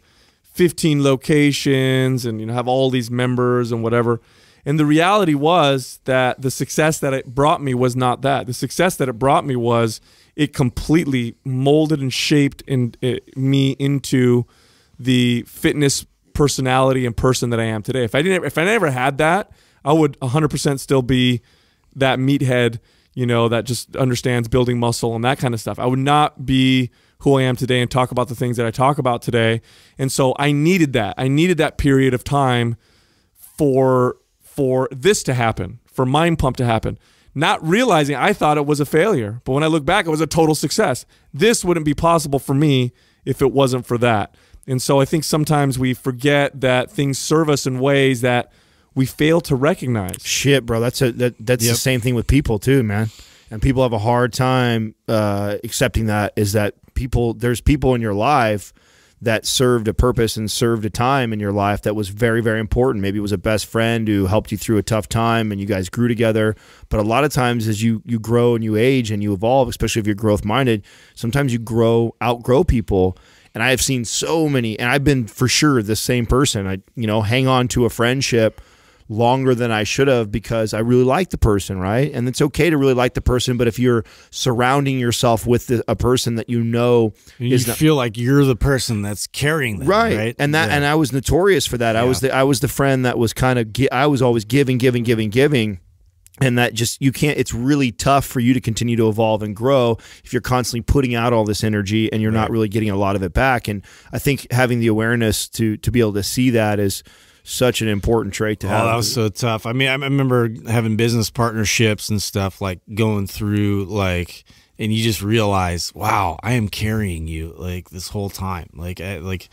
S2: 15 locations and you know have all these members and whatever. And the reality was that the success that it brought me was not that. The success that it brought me was it completely molded and shaped in, it, eh, me into the fitness personality and person that I am today. If I didn't, if I never had that, I would 100% still be that meathead you know, that just understands building muscle and that kind of stuff. I would not be who I am today and talk about the things that I talk about today. And so I needed that. I needed that period of time for for this to happen, for Mind Pump to happen. Not realizing I thought it was a failure, but when I look back, it was a total success. This wouldn't be possible for me if it wasn't for that. And so I think sometimes we forget that things serve
S3: us in ways that we fail to recognize. Shit, bro, that's a that that's yep. the same thing with people too, man. And people have a hard time uh, accepting that is that people there's people in your life that served a purpose and served a time in your life that was very very important maybe it was a best friend who helped you through a tough time and you guys grew together but a lot of times as you you grow and you age and you evolve especially if you're growth minded sometimes you grow outgrow people and i have seen so many and i've been for sure the same person i you know hang on to a friendship longer than I should have because I really like the person, right? And it's okay to really like the person, but if you're surrounding yourself with the, a person that you know, you not, feel like you're the person that's carrying them, right? right? And that, yeah. and I was notorious for that. Yeah. I was the I was the friend that was kind of I was always giving, giving, giving, giving and that just you can't it's really tough for you to continue to evolve and grow if you're constantly putting out all this energy and you're right. not really getting a lot of it back and i think having the awareness to to be able to see that is such an important trait to oh, have. That was
S4: so tough. I mean, I remember having business partnerships and stuff like going through like, and you just realize, wow, I am carrying you like this whole time. Like, I, like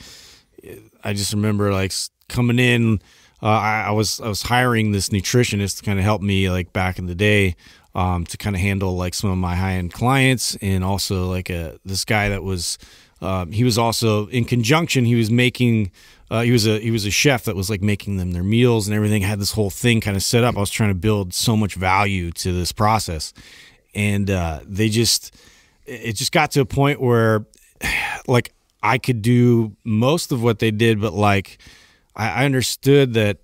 S4: I just remember like coming in. Uh, I, I, was I was hiring this nutritionist to kind of help me like back in the day um, to kind of handle like some of my high end clients and also like a uh, this guy that was um, he was also in conjunction he was making uh, he was a he was a chef that was like making them their meals and everything. had this whole thing kind of set up. I was trying to build so much value to this process, and uh, they just it just got to a point where (sighs) like I could do most of what they did, but like I, I understood that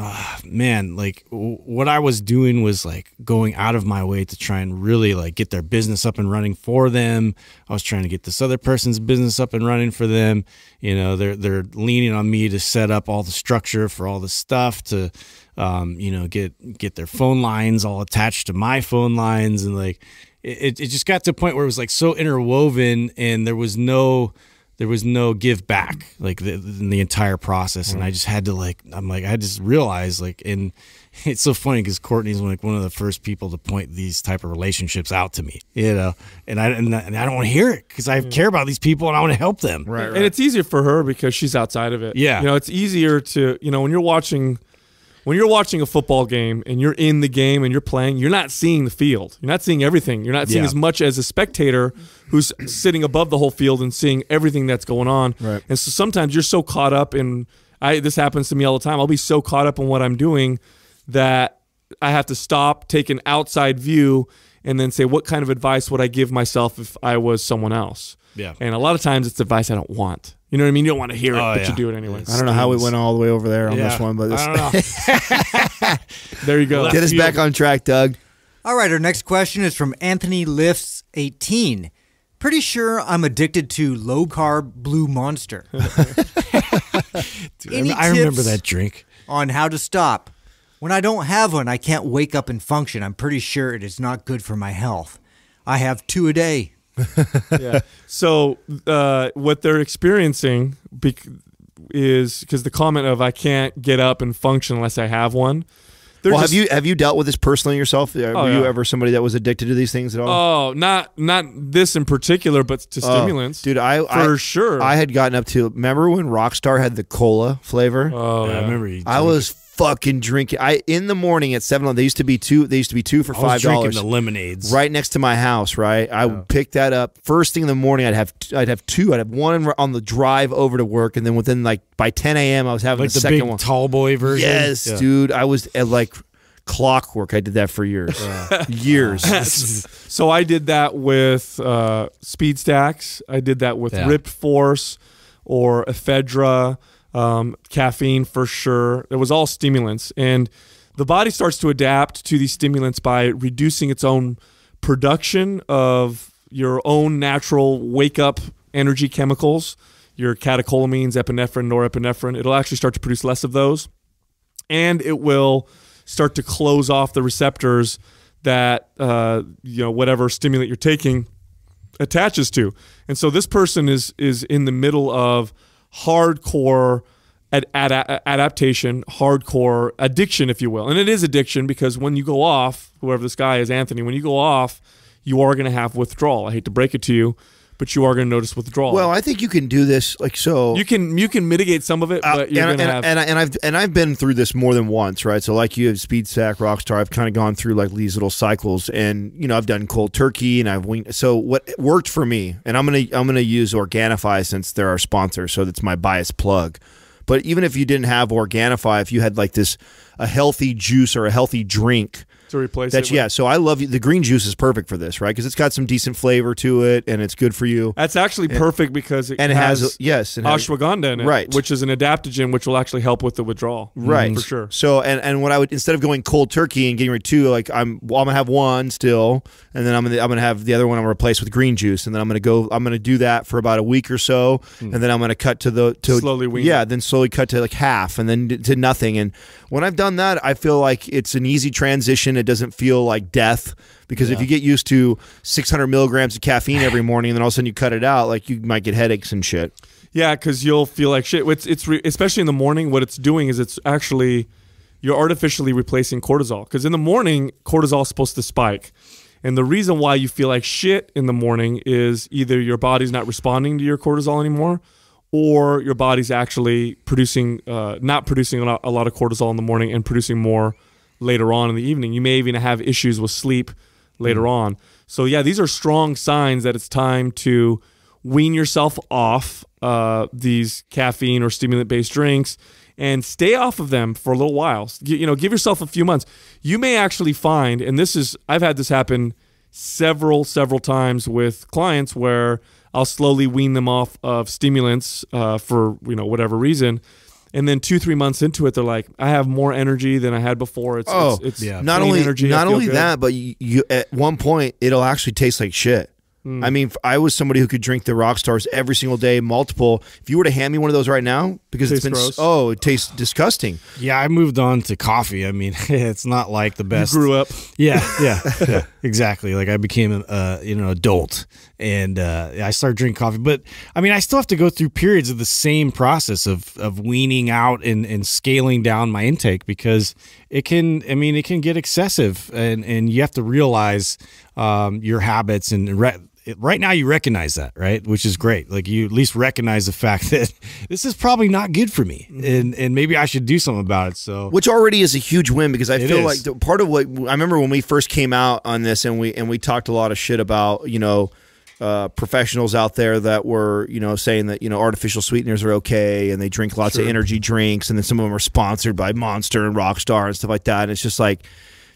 S4: uh, man, like w- what I was doing was like going out of my way to try and really like get their business up and running for them. I was trying to get this other person's business up and running for them. You know, they're they're leaning on me to set up all the structure for all the stuff to, um, you know, get get their phone lines all attached to my phone lines and like it, it just got to a point where it was like so interwoven and there was no there was no give back like the, in the entire process and i mm-hmm. just had to like i'm like i just realized like and (laughs) it's so funny because courtney's like one of the first people to point these type of relationships out to me you know and i and i, and I don't want to hear it because i mm. care about these people and i want to help them
S2: right, right and it's easier for her because she's outside of it yeah you
S4: know it's easier to you know when you're
S2: watching when you're watching a football game and you're in the game and you're playing, you're not seeing the field. You're not seeing everything. You're not seeing yeah. as much as a spectator who's sitting above the whole field and seeing everything that's going on. Right. And so sometimes you're so caught up in I this happens to me all the time. I'll be so caught up in what I'm doing that I have to stop, take an outside view and then say, what kind of advice would I give myself if I was someone else? Yeah. And a lot of times it's advice I don't want. You know what I mean? You don't want to hear it, oh, but yeah. you do it anyway. I don't know how we went all the way over there on yeah. this one,
S1: but (laughs) there you go. Get us back on track, Doug. All right, our next question is from Anthony Lifts 18. Pretty sure I'm addicted to low carb blue monster. Dude, (laughs) (laughs) I remember that drink. On how to stop. When I don't have one, I can't wake up and function. I'm pretty sure it is not good for my health. I have two a day.
S3: (laughs) yeah.
S1: So
S2: uh, what they're experiencing is because the comment of "I can't get
S3: up and function unless I have one." well, just, have you have you dealt with this personally yourself? Oh, Were yeah. you ever somebody that was addicted to these things at all? Oh, not not this in particular, but to oh, stimulants, oh, dude. I
S2: for I, sure. I
S3: had gotten up to. Remember when Rockstar had the cola flavor? Oh, yeah. I remember. I was fucking drinking. I in the morning at seven. They used to be two. They used to be two for five dollars. The
S4: lemonades
S3: right next to my house. Right, I oh. would pick that up first thing in the morning. I'd have I'd have two. I'd have one on the drive over to work, and then within like by ten a.m. I was having like the, the second one. Tall boy version. Yes, yeah. dude. I was at eh, like clockwork. I did that for years, yeah. (laughs) years. (laughs)
S2: so I did that with uh, speed stacks. I did that with yeah. Rip Force or Ephedra um, caffeine for sure. It was all stimulants. And the body starts to adapt to these stimulants by reducing its own production of your own natural wake up energy chemicals, your catecholamines, epinephrine, norepinephrine. It'll actually start to produce less of those. And it will start to close off the receptors that, uh, you know, whatever stimulant you're taking attaches to. And so this person is is in the middle of hardcore ad- ad- adaptation, hardcore addiction, if you will. And it is addiction because when you go off, whoever this guy is, Anthony, when you go off, you are going to have withdrawal. I hate to break it to you but you are going to notice withdrawal. Well,
S3: I think you can do this like so. You can you can mitigate some of it, uh, but you're going to have and, I, and I've and I've been through this more than once, right? So like you have speed sack, rockstar. I've kind of gone through like these little cycles, and you know I've done cold turkey, and I've winged. So what worked for me, and I'm gonna I'm gonna use Organifi since they're our sponsor, so that's my bias plug. But even if you didn't have Organifi, if you had like this a healthy juice or a healthy drink to replace that's, it. With. Yeah, so I love the green juice is perfect for this, right? Because it's got some decent flavor to it, and it's good for you. That's actually and, perfect
S2: because it and has, it has yes it ashwagandha has, in it, right? Which is an adaptogen, which will actually help with the
S3: withdrawal, right? For sure. So and and what I would instead of going cold turkey and getting rid of two, like I'm well, I'm gonna have one still, and then I'm gonna I'm gonna have the other one I'm gonna replace with green juice, and then I'm gonna go I'm gonna do that for about a week or so, mm. and then I'm gonna cut to the to slowly wean yeah, then slowly cut to like half, and then to nothing. And when I've done that, I feel like it's an easy transition it doesn't feel like death. Because yeah. if you get used to 600 milligrams of caffeine every (laughs) morning, and then all of a sudden you cut it out, like you might get headaches and shit.
S2: Yeah, because you'll feel like shit. It's it's especially in the morning. What it's doing is it's actually you're artificially replacing cortisol. Because in the morning, cortisol is supposed to spike. And the reason why you feel like shit in the morning is either your body's not responding to your cortisol anymore, or your body's actually producing uh, not producing a lot, a lot, of cortisol in the morning and producing more later on in the evening. You may even have issues with sleep later mm. on. So yeah, these are strong signs that it's time to wean yourself off uh, these caffeine or stimulant-based drinks and stay off of them for a little while. You, you know, give yourself a few months. You may actually find, and this is I've had this happen several several times with clients where I'll slowly wean them off of stimulants uh, for you know whatever reason and then two three months into it they're like
S3: i have more energy than i had before it's oh it's, it's yeah not only energy, not only good. that but you, you, at one point it'll actually taste like shit mm. i mean i was somebody who could drink the rock stars every single day multiple if you were to hand me one of those right now because tastes it's been gross. oh it tastes disgusting
S4: yeah i moved on to coffee i mean (laughs) it's not like the best you grew up yeah yeah, (laughs) yeah exactly like i became a uh, you know adult and uh, I started drinking coffee. But I mean, I still have to go through periods of the same process of of weaning out and, and scaling down my intake because it can. I mean, it can get excessive, and and you have to realize um, your habits and. Right now, you recognize that, right? Which is great. Like you at least recognize the fact (laughs) that this is probably not good for me, mm-hmm. and and maybe I should do something about
S3: it. So, which already is a huge win because I it feel is. like part of what I remember when we first came out on this, and we and we talked a lot of shit about, you know, uh, professionals out there that were, you know, saying that you know artificial sweeteners are okay, and they drink lots sure. of energy drinks, and then some of them are sponsored by Monster and Rockstar and stuff like that. And it's just like,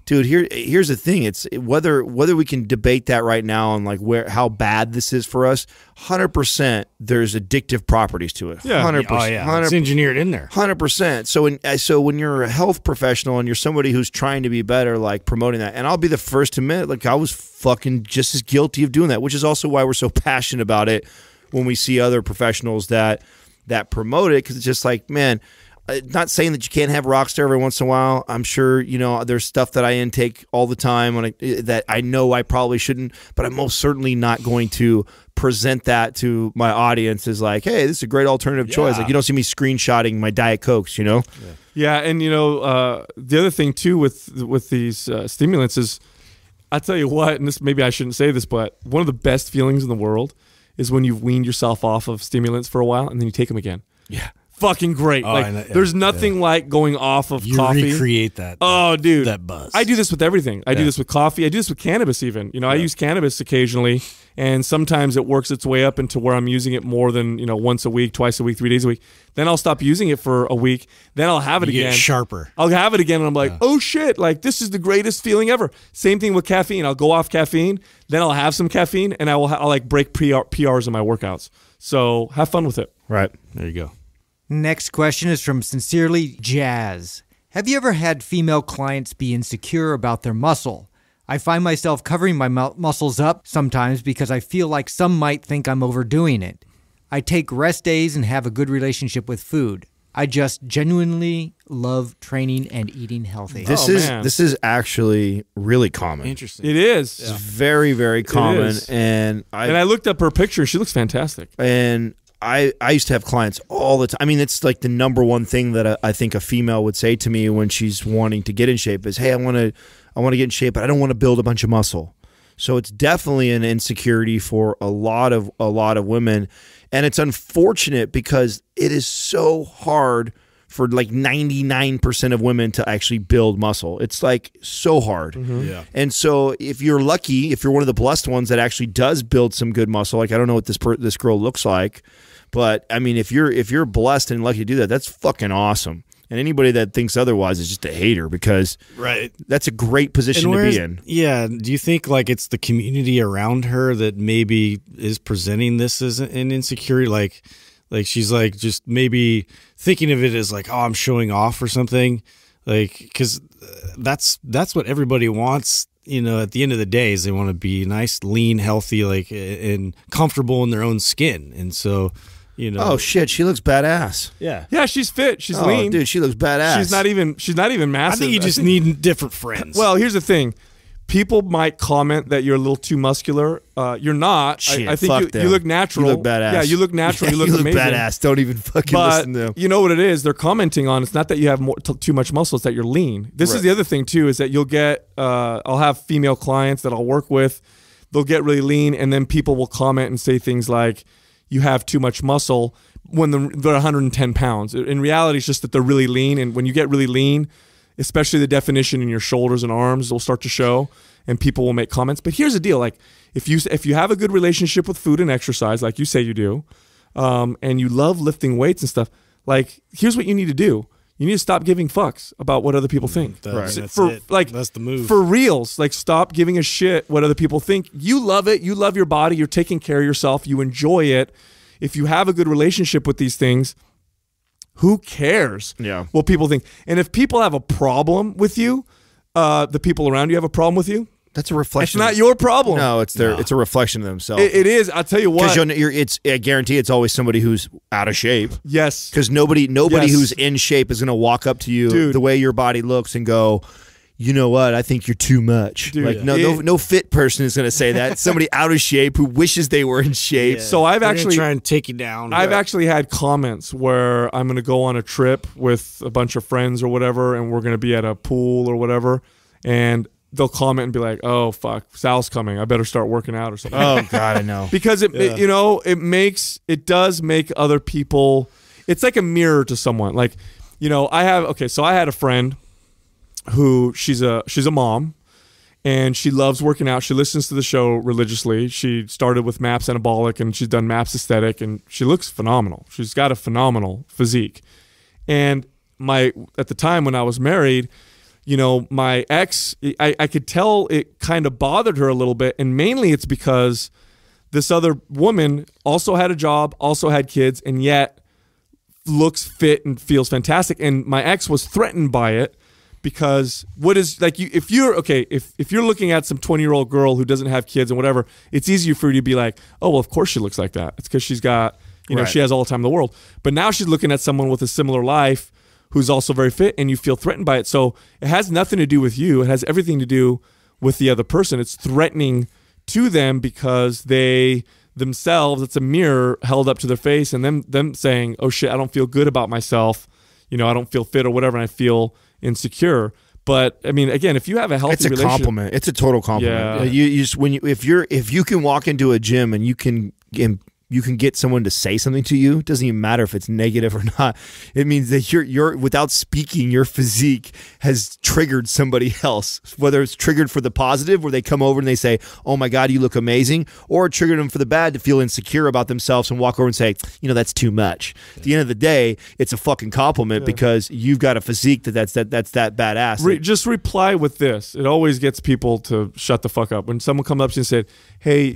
S3: dude here here's the thing it's whether whether we can debate that right now on like where how bad this is for us 100% there's addictive properties to it yeah. 100% oh, yeah. it's engineered in there 100% so when uh, so when you're a health professional and you're somebody who's trying to be better like promoting that and I'll be the first to admit like I was fucking just as guilty of doing that which is also why we're so passionate about it when we see other professionals that that promote it because it's just like man uh, not saying that you can't have Rockstar every once in a while. I'm sure you know there's stuff that I intake all the time when I, eh, that I know I probably shouldn't, but I'm most certainly not going to present that to my audience as like, hey, this is a great alternative yeah. choice. Like you don't see me screenshotting my Diet Cokes, you know? Yeah,
S2: yeah and you know uh, the other thing too with with these uh, stimulants is, I tell you what, and this maybe I shouldn't say this, but one of the best feelings in the world is when you've weaned yourself off of stimulants for a while and then you take them again. Yeah
S1: fucking great. Oh, like, there's nothing
S2: yeah. like going off of you coffee. Recreate that. Oh, that, dude, that buzz. I do this with everything. I yeah. do this with coffee. I do this with cannabis. Even you know, I use cannabis occasionally, and sometimes it works its way up into where I'm using it more than you know once a week, twice a week, three days a week. Then I'll stop using it for a week. Then I'll have it you again. sharper. I'll have it again, and I'm like, oh shit! Like this is the greatest feeling ever. Same thing with caffeine. I'll go off caffeine. Then I'll have some caffeine, and I will I'll like break PR, PRs in my workouts. So
S4: have fun with it. Right. There you go.
S1: Next question is from Sincerely Jazz. Have you ever had female clients be insecure about their muscle? I find myself covering my mu muscles up sometimes because I feel like some might think I'm overdoing it. I take rest days and have a good relationship with food. I just genuinely love training and eating healthy. This oh, is man. this
S3: is actually really common. Interesting. It is. It's yeah. very very common and I And I looked up her picture. She looks fantastic. And I, I used to have clients all the time. I mean, it's like the number one thing that I, think a female would say to me when she's wanting to get in shape is, "Hey, I want to, I want to get in shape, but I don't want to build a bunch of muscle." So it's definitely an insecurity for a lot of a lot of women, and it's unfortunate because it is so hard for like 99% of women to actually build muscle. It's like so hard. Mm -hmm. yeah. And so if you're lucky, if you're one of the blessed ones that actually does build some good muscle, like I don't know what this this girl looks like, but I mean, if you're if you're blessed and lucky to do that, that's fucking awesome. And anybody that thinks otherwise is just a hater because right. that's a great position to be in.
S4: Yeah. Do you think like it's the community around her that maybe is presenting this as an insecurity? Like, like she's like just maybe thinking of it as like, oh, I'm showing off or something. Like, because uh, that's that's what everybody wants. You know, at the end of the day, is they want to be nice, lean, healthy, like and comfortable in their own skin. And so you know.
S2: Oh shit,
S3: she looks badass.
S2: Yeah. Yeah, she's fit. She's oh, lean. Dude, she looks badass. She's not even she's not even massive. I think you just think, need
S4: different friends.
S2: Well, here's the thing. People might comment that you're a little too muscular. Uh, you're not. Shit, I, I think you, you, look natural. You look badass. Yeah, you look natural. Yeah, (laughs) you look, you look amazing. badass. Don't even fucking but listen to them. You know what it is? They're commenting on. It's not that you have more, too much muscle. It's that you're lean. This right. is the other thing too. Is that you'll get. Uh, I'll have female clients that I'll work with. They'll get really lean, and then people will comment and say things like, you have too much muscle when they're 110 pounds. In reality, it's just that they're really lean. And when you get really lean, especially the definition in your shoulders and arms will start to show and people will make comments. But here's the deal. Like if you, if you have a good relationship with food and exercise, like you say you do, um, and you love lifting weights and stuff, like here's what you need to do you need to stop giving fucks about what other people mm, think. That's, right. For that's like that's the move. For reals, like stop giving a shit what other people think. You love it. You love your body. You're taking care of yourself. You enjoy it. If you have a good relationship with these things, who cares? Yeah. What people think. And if people have a problem with you, uh, the people around you have a problem with you. That's a reflection. It's not your problem. No,
S3: it's their. No. It's a reflection of themselves. it, it is. I'll tell you what. Because it's. I guarantee it's always somebody who's out of shape. Yes. Because nobody, nobody yes. who's in shape is going to walk up to you Dude. the way your body looks and go, you know what? I think you're too much. Dude, like yeah. no, no, no fit person is going to say that. (laughs) Somebody out of shape who wishes they were in shape. Yeah. So I've They're actually trying to take you down. I've
S2: actually had comments where I'm going to go on a trip with a bunch of friends or whatever, and we're going to be at a pool or whatever, and they'll comment and be like, "Oh fuck, Sal's coming. I better start working out or something." Oh (laughs) god, I know. because it, yeah. it, you know, it makes it does make other people it's like a mirror to someone. Like, you know, I have okay, so I had a friend who she's a she's a mom and she loves working out. She listens to the show religiously. She started with MAPS anabolic and she's done MAPS aesthetic and she looks phenomenal. She's got a phenomenal physique. And my at the time when I was married, you know, my ex, I, I could tell it kind of bothered her a little bit. And mainly it's because this other woman also had a job, also had kids, and yet looks fit and feels fantastic. And my ex was threatened by it because what is like you if you're okay if, if you're looking at some 20 year old girl who doesn't have kids and whatever it's easier for you to be like oh well of course she looks like that it's because she's got you know right. she has all the time in the world but now she's looking at someone with a similar life who's also very fit and you feel threatened by it. So it has nothing to do with you. It has everything to do with the other person. It's threatening to them because they themselves, it's a mirror held up to their face and them them saying, Oh shit, I don't feel good about myself. You know, I don't feel fit or whatever, and I feel
S3: insecure.
S2: But I mean, again, if you have a healthy, it's a compliment. It's a total compliment. Yeah. You,
S3: you just, when you if you're if you can walk into a gym and you can and you can get someone to say something to you, it doesn't even matter if it's negative or (laughs) not. It means that you're, you're, without speaking, your physique has triggered somebody else, whether it's triggered for the positive, where they come over and they say, Oh my God, you look amazing, or triggered them for the bad to feel insecure about themselves and walk over and say, You know, that's too much. At the end of the day, it's a fucking compliment yeah. because you've got a physique that that's that, that's that badass. Re
S2: just reply with this. It always gets people to shut the fuck up. When someone comes up to you and said, Hey,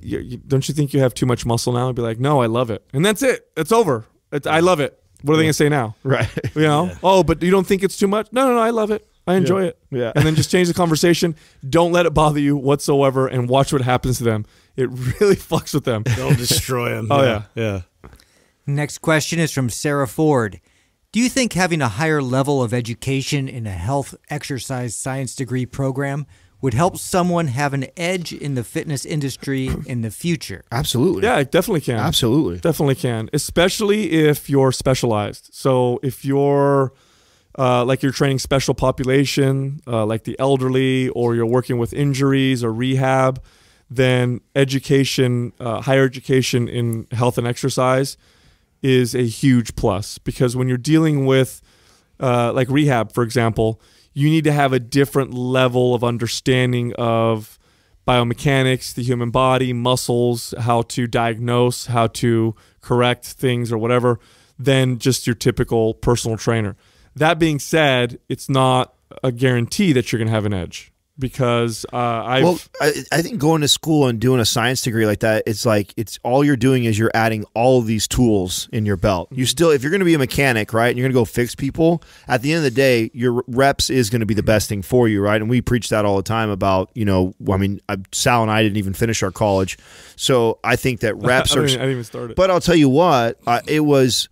S2: don't you think you have too much muscle now? I'd be like, no, I love it. And that's it. It's over. It's, I love it. What are they going to say now? (laughs) Right. You know, yeah. oh, but you don't think it's too much? No, no, no I love it. I enjoy yeah. it. Yeah. And then just change the (laughs) conversation. Don't let it bother you whatsoever and watch what happens to them.
S1: It really (laughs) fucks with them. Don't destroy them. oh, yeah. Yeah. Next question is from Sarah Ford. Do you think having a higher level of education in a health exercise science degree program would help someone have an edge in the fitness industry (clears throat) in the future. Absolutely. Yeah, it definitely can. Absolutely. Definitely can,
S2: especially if you're specialized. So if you're uh, like you're training special population, uh, like the elderly, or you're working with injuries or rehab, then education, uh, higher education in health and exercise is a huge plus because when you're dealing with uh, like rehab, for example, you need to have a different level of understanding of biomechanics, the human body, muscles, how to diagnose, how to correct things or whatever, than just your typical personal trainer. That being said, it's not a guarantee that you're going to have an edge because uh, I've well,
S3: I, I, think going to school and doing a science degree like that, it's like it's all you're doing is you're adding all of these tools in your belt. You mm-hmm. still, if you're going to be a mechanic, right, and you're going to go fix people, at the end of the day, your reps is going to be the best thing for you, right? And we preach that all the time about you know, I mean, Sal and I didn't even finish our college, so I think that (laughs) reps I, are. I didn't even start it. But I'll tell you what, uh, it was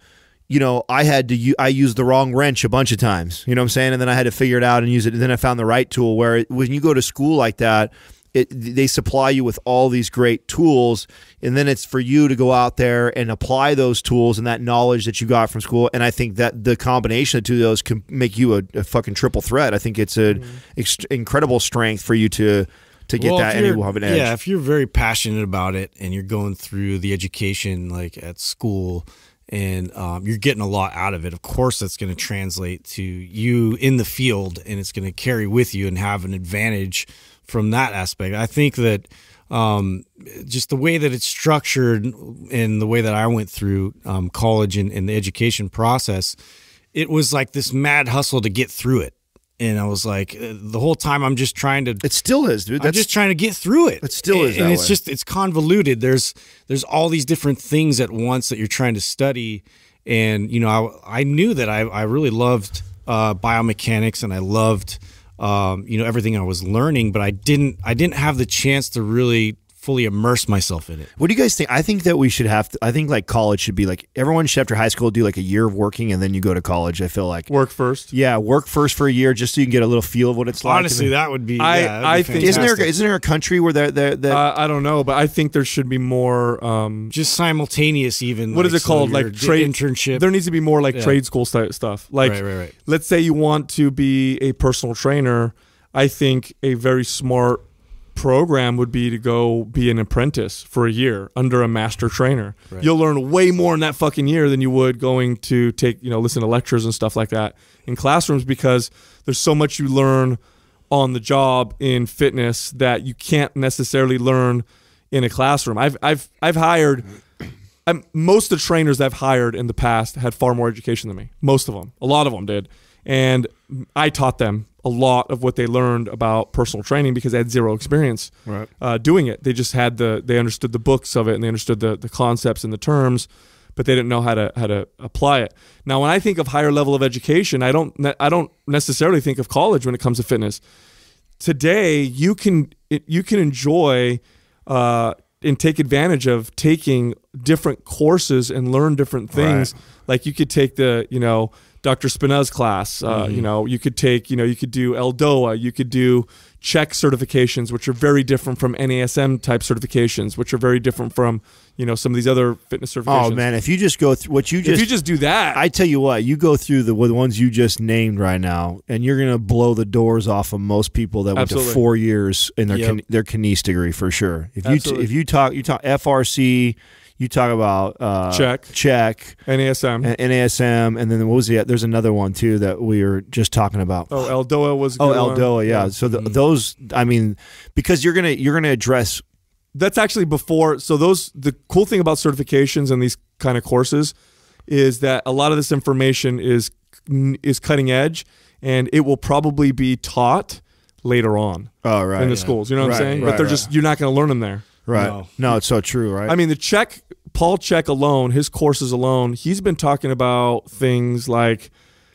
S3: you know, I had to I used the wrong wrench a bunch of times. You know what I'm saying? And then I had to figure it out and use it. And then I found the right tool. Where it, when you go to school like that, it, they supply you with all these great tools, and then it's for you to go out there and apply those tools and that knowledge that you got from school. And I think that the combination of two of those can make you a, a fucking triple threat. I think it's an mm -hmm. incredible strength for you to to get well, that, and you will have an edge. Yeah,
S4: if you're very passionate about it and you're going through the education like at school and um, you're getting a lot out of it. Of course, that's going to translate to you in the field, and it's going to carry with you and have an advantage from that aspect. I think that um, just the way that it's structured and the way that I went through um, college and, and the education process, it was like this mad hustle to get through it and I was like, uh, the whole time I'm just trying to. It still is, dude. That's, I'm just trying to get through it. It still is, and, it's way. just it's convoluted. There's there's all these different things at once that you're trying to study, and you know I I knew that I I really loved uh, biomechanics and I loved um, you know everything I was learning, but I didn't I didn't have the chance to really fully immerse myself in it.
S3: What do you guys think? I think that we should have to, I think like college should be like everyone should after high school do like a year of working and then you go to college. I feel like work first. Yeah, work first for a year just so you can get a little feel of what it's like. Honestly, that would be. I, yeah, I be think isn't there isn't there a country where that that uh, I don't know, but I think there should be more um, just simultaneous. Even what like, is it called?
S2: So like trade internship. There needs to be more like yeah. trade school stuff. Like right, right, right. let's say you want to be a personal trainer. I think a very smart program would be to go be an apprentice for a year under a master trainer. Right. You'll learn way more in that fucking year than you would going to take, you know, listen to lectures and stuff like that in classrooms because there's so much you learn on the job in fitness that you can't necessarily learn in a classroom. I've I've I've hired (clears throat) I'm, most of the trainers I've hired in the past had far more education than me. Most of them, a lot of them did, and I taught them a lot of what they learned about personal training because they had zero experience right. uh, doing it. They just had the they understood the books of it and they understood the the concepts and the terms, but they didn't know how to how to apply it. Now, when I think of higher level of education, I don't I don't necessarily think of college when it comes to fitness. Today, you can you can enjoy uh, and take advantage of taking different courses and learn different things. Right. Like you could take the you know Dr. Spinoza's class. Uh, mm -hmm. You mm-hmm. know, you could take, you know, you could do Eldoa, you could do Czech certifications, which are very different from NASM type certifications, which are very different from, you know, some of these other fitness oh, certifications. Oh man, if you just go
S3: through what you just if you just do that, I tell you what, you go through the, the ones you just named right now, and you're gonna blow the doors off of most people that went Absolutely. to four years in their yep. kin, their kines degree for sure. If you if you talk you talk FRC you talk about uh, check, check, NASM, and NASM, and then what was the? There's another one too that we were just talking about.
S2: Oh, Eldoa was. oh, Eldoa, yeah. yeah.
S3: So the, mm-hmm. those, I mean, because you're gonna you're gonna address.
S2: That's actually before. So those the cool thing about certifications and these kind of courses is that a lot of this information is is cutting edge, and it will probably be taught later on. Oh, right, in the yeah. schools, you know what right, I'm saying? Right, but they're right. just you're not going to learn them there. Right. No. no, it's so true, right? I mean, the check, Paul Check alone, his courses alone, he's been talking about things like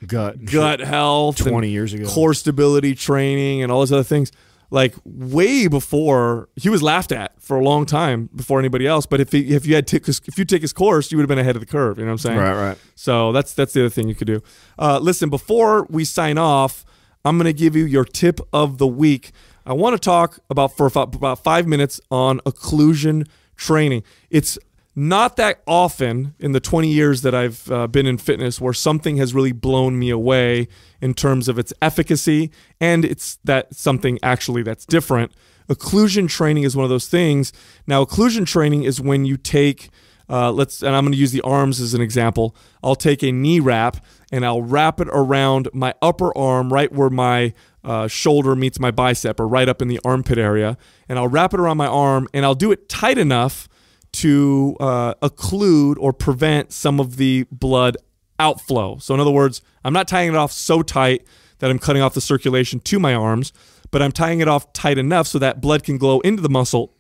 S2: gut, gut health, 20 years ago, core stability training, and all those other things. Like way before he was laughed at for a long time before anybody else. But if he, if you had if you take his course, you would have been ahead of the curve. You know what I'm saying? Right, right. So that's that's the other thing you could do. Uh, listen, before we sign off, I'm going to give you your tip of the week. I want to talk about for about five minutes on occlusion training. It's not that often in the 20 years that I've uh, been in fitness where something has really blown me away in terms of its efficacy and it's that something actually that's different. Occlusion training is one of those things. Now, occlusion training is when you take, uh, let's, and I'm going to use the arms as an example. I'll take a knee wrap and I'll wrap it around my upper arm, right where my uh, shoulder meets my bicep or right up in the armpit area. And I'll wrap it around my arm and I'll do it tight enough to uh, occlude or prevent some of the blood outflow. So, in other words, I'm not tying it off so tight that I'm cutting off the circulation to my arms, but I'm tying it off tight enough so that blood can glow into the muscle,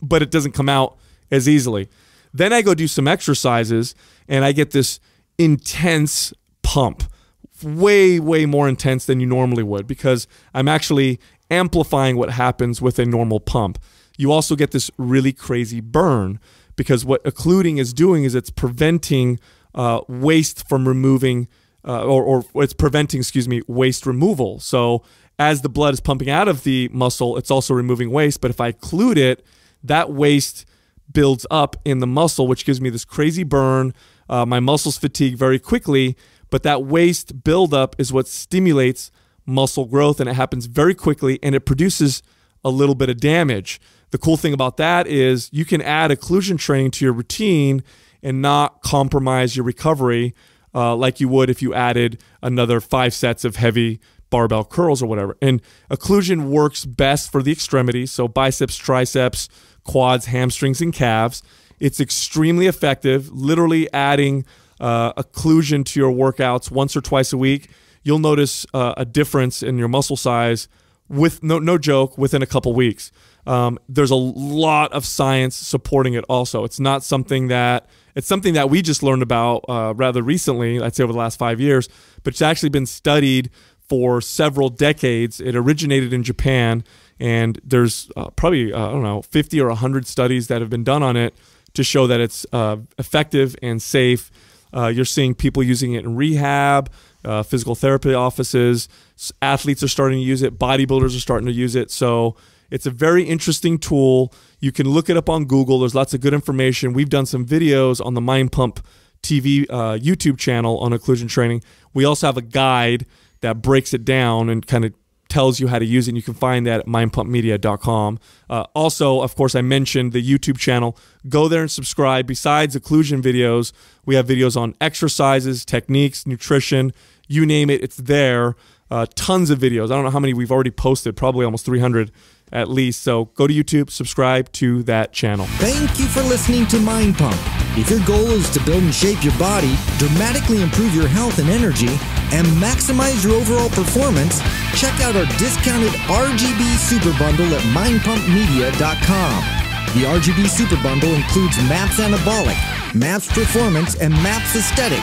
S2: but it doesn't come out as easily. Then I go do some exercises and I get this intense pump way, way more intense than you normally would because I'm actually amplifying what happens with a normal pump. You also get this really crazy burn because what occluding is doing is it's preventing uh, waste from removing, uh, or, or it's preventing, excuse me, waste removal. So as the blood is pumping out of the muscle, it's also removing waste. But if I occlude it, that waste builds up in the muscle, which gives me this crazy burn. Uh, my muscles fatigue very quickly, but that waste buildup is what stimulates muscle growth and it happens very quickly and it produces a little bit of damage. The cool thing about that is you can add occlusion training to your routine and not compromise your recovery uh, like you would if you added another five sets of heavy barbell curls or whatever. And occlusion works best for the extremities, so biceps, triceps, quads, hamstrings, and calves. It's extremely effective, literally adding uh, occlusion to your workouts once or twice a week, you'll notice uh, a difference in your muscle size with no no joke within a couple weeks. Um, there's a lot of science supporting it. Also, it's not something that it's something that we just learned about uh, rather recently. I'd say over the last five years, but it's actually been studied for several decades. It originated in Japan, and there's uh, probably uh, I don't know 50 or 100 studies that have been done on it to show that it's uh, effective and safe uh, you're seeing people using it in rehab, uh, physical therapy offices. Athletes are starting to use it. Bodybuilders are starting to use it. So it's a very interesting tool. You can look it up on Google. There's lots of good information. We've done some videos on the Mind Pump TV uh, YouTube channel on occlusion training. We also have a guide that breaks it down and kind of tells you how to use it. And you can find that at mindpumpmedia.com. Uh, also, of course, I mentioned the YouTube channel. Go there and subscribe. Besides occlusion videos, we have videos on exercises, techniques, nutrition, you name it, it's there. Uh, tons of videos. I don't know how many we've already posted, probably almost 300 at least. So go to YouTube, subscribe
S1: to that channel. Thank you for listening to Mind Pump. If your goal is to build and shape your body, dramatically improve your health and energy, and maximize your overall performance, check out our discounted RGB Super Bundle at mindpumpmedia.com. The RGB Super Bundle includes MAPS Anabolic, MAPS Performance, and MAPS Aesthetic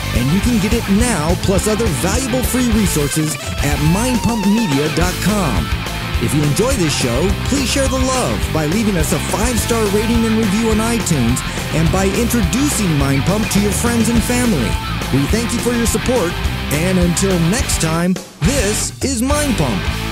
S1: and you can get it now plus other valuable free resources at mindpumpmedia.com. If you enjoy this show, please share the love by leaving us a five-star rating and review on iTunes and by introducing Mind Pump to your friends and family. We thank you for your support, and until next time, this is Mind Pump.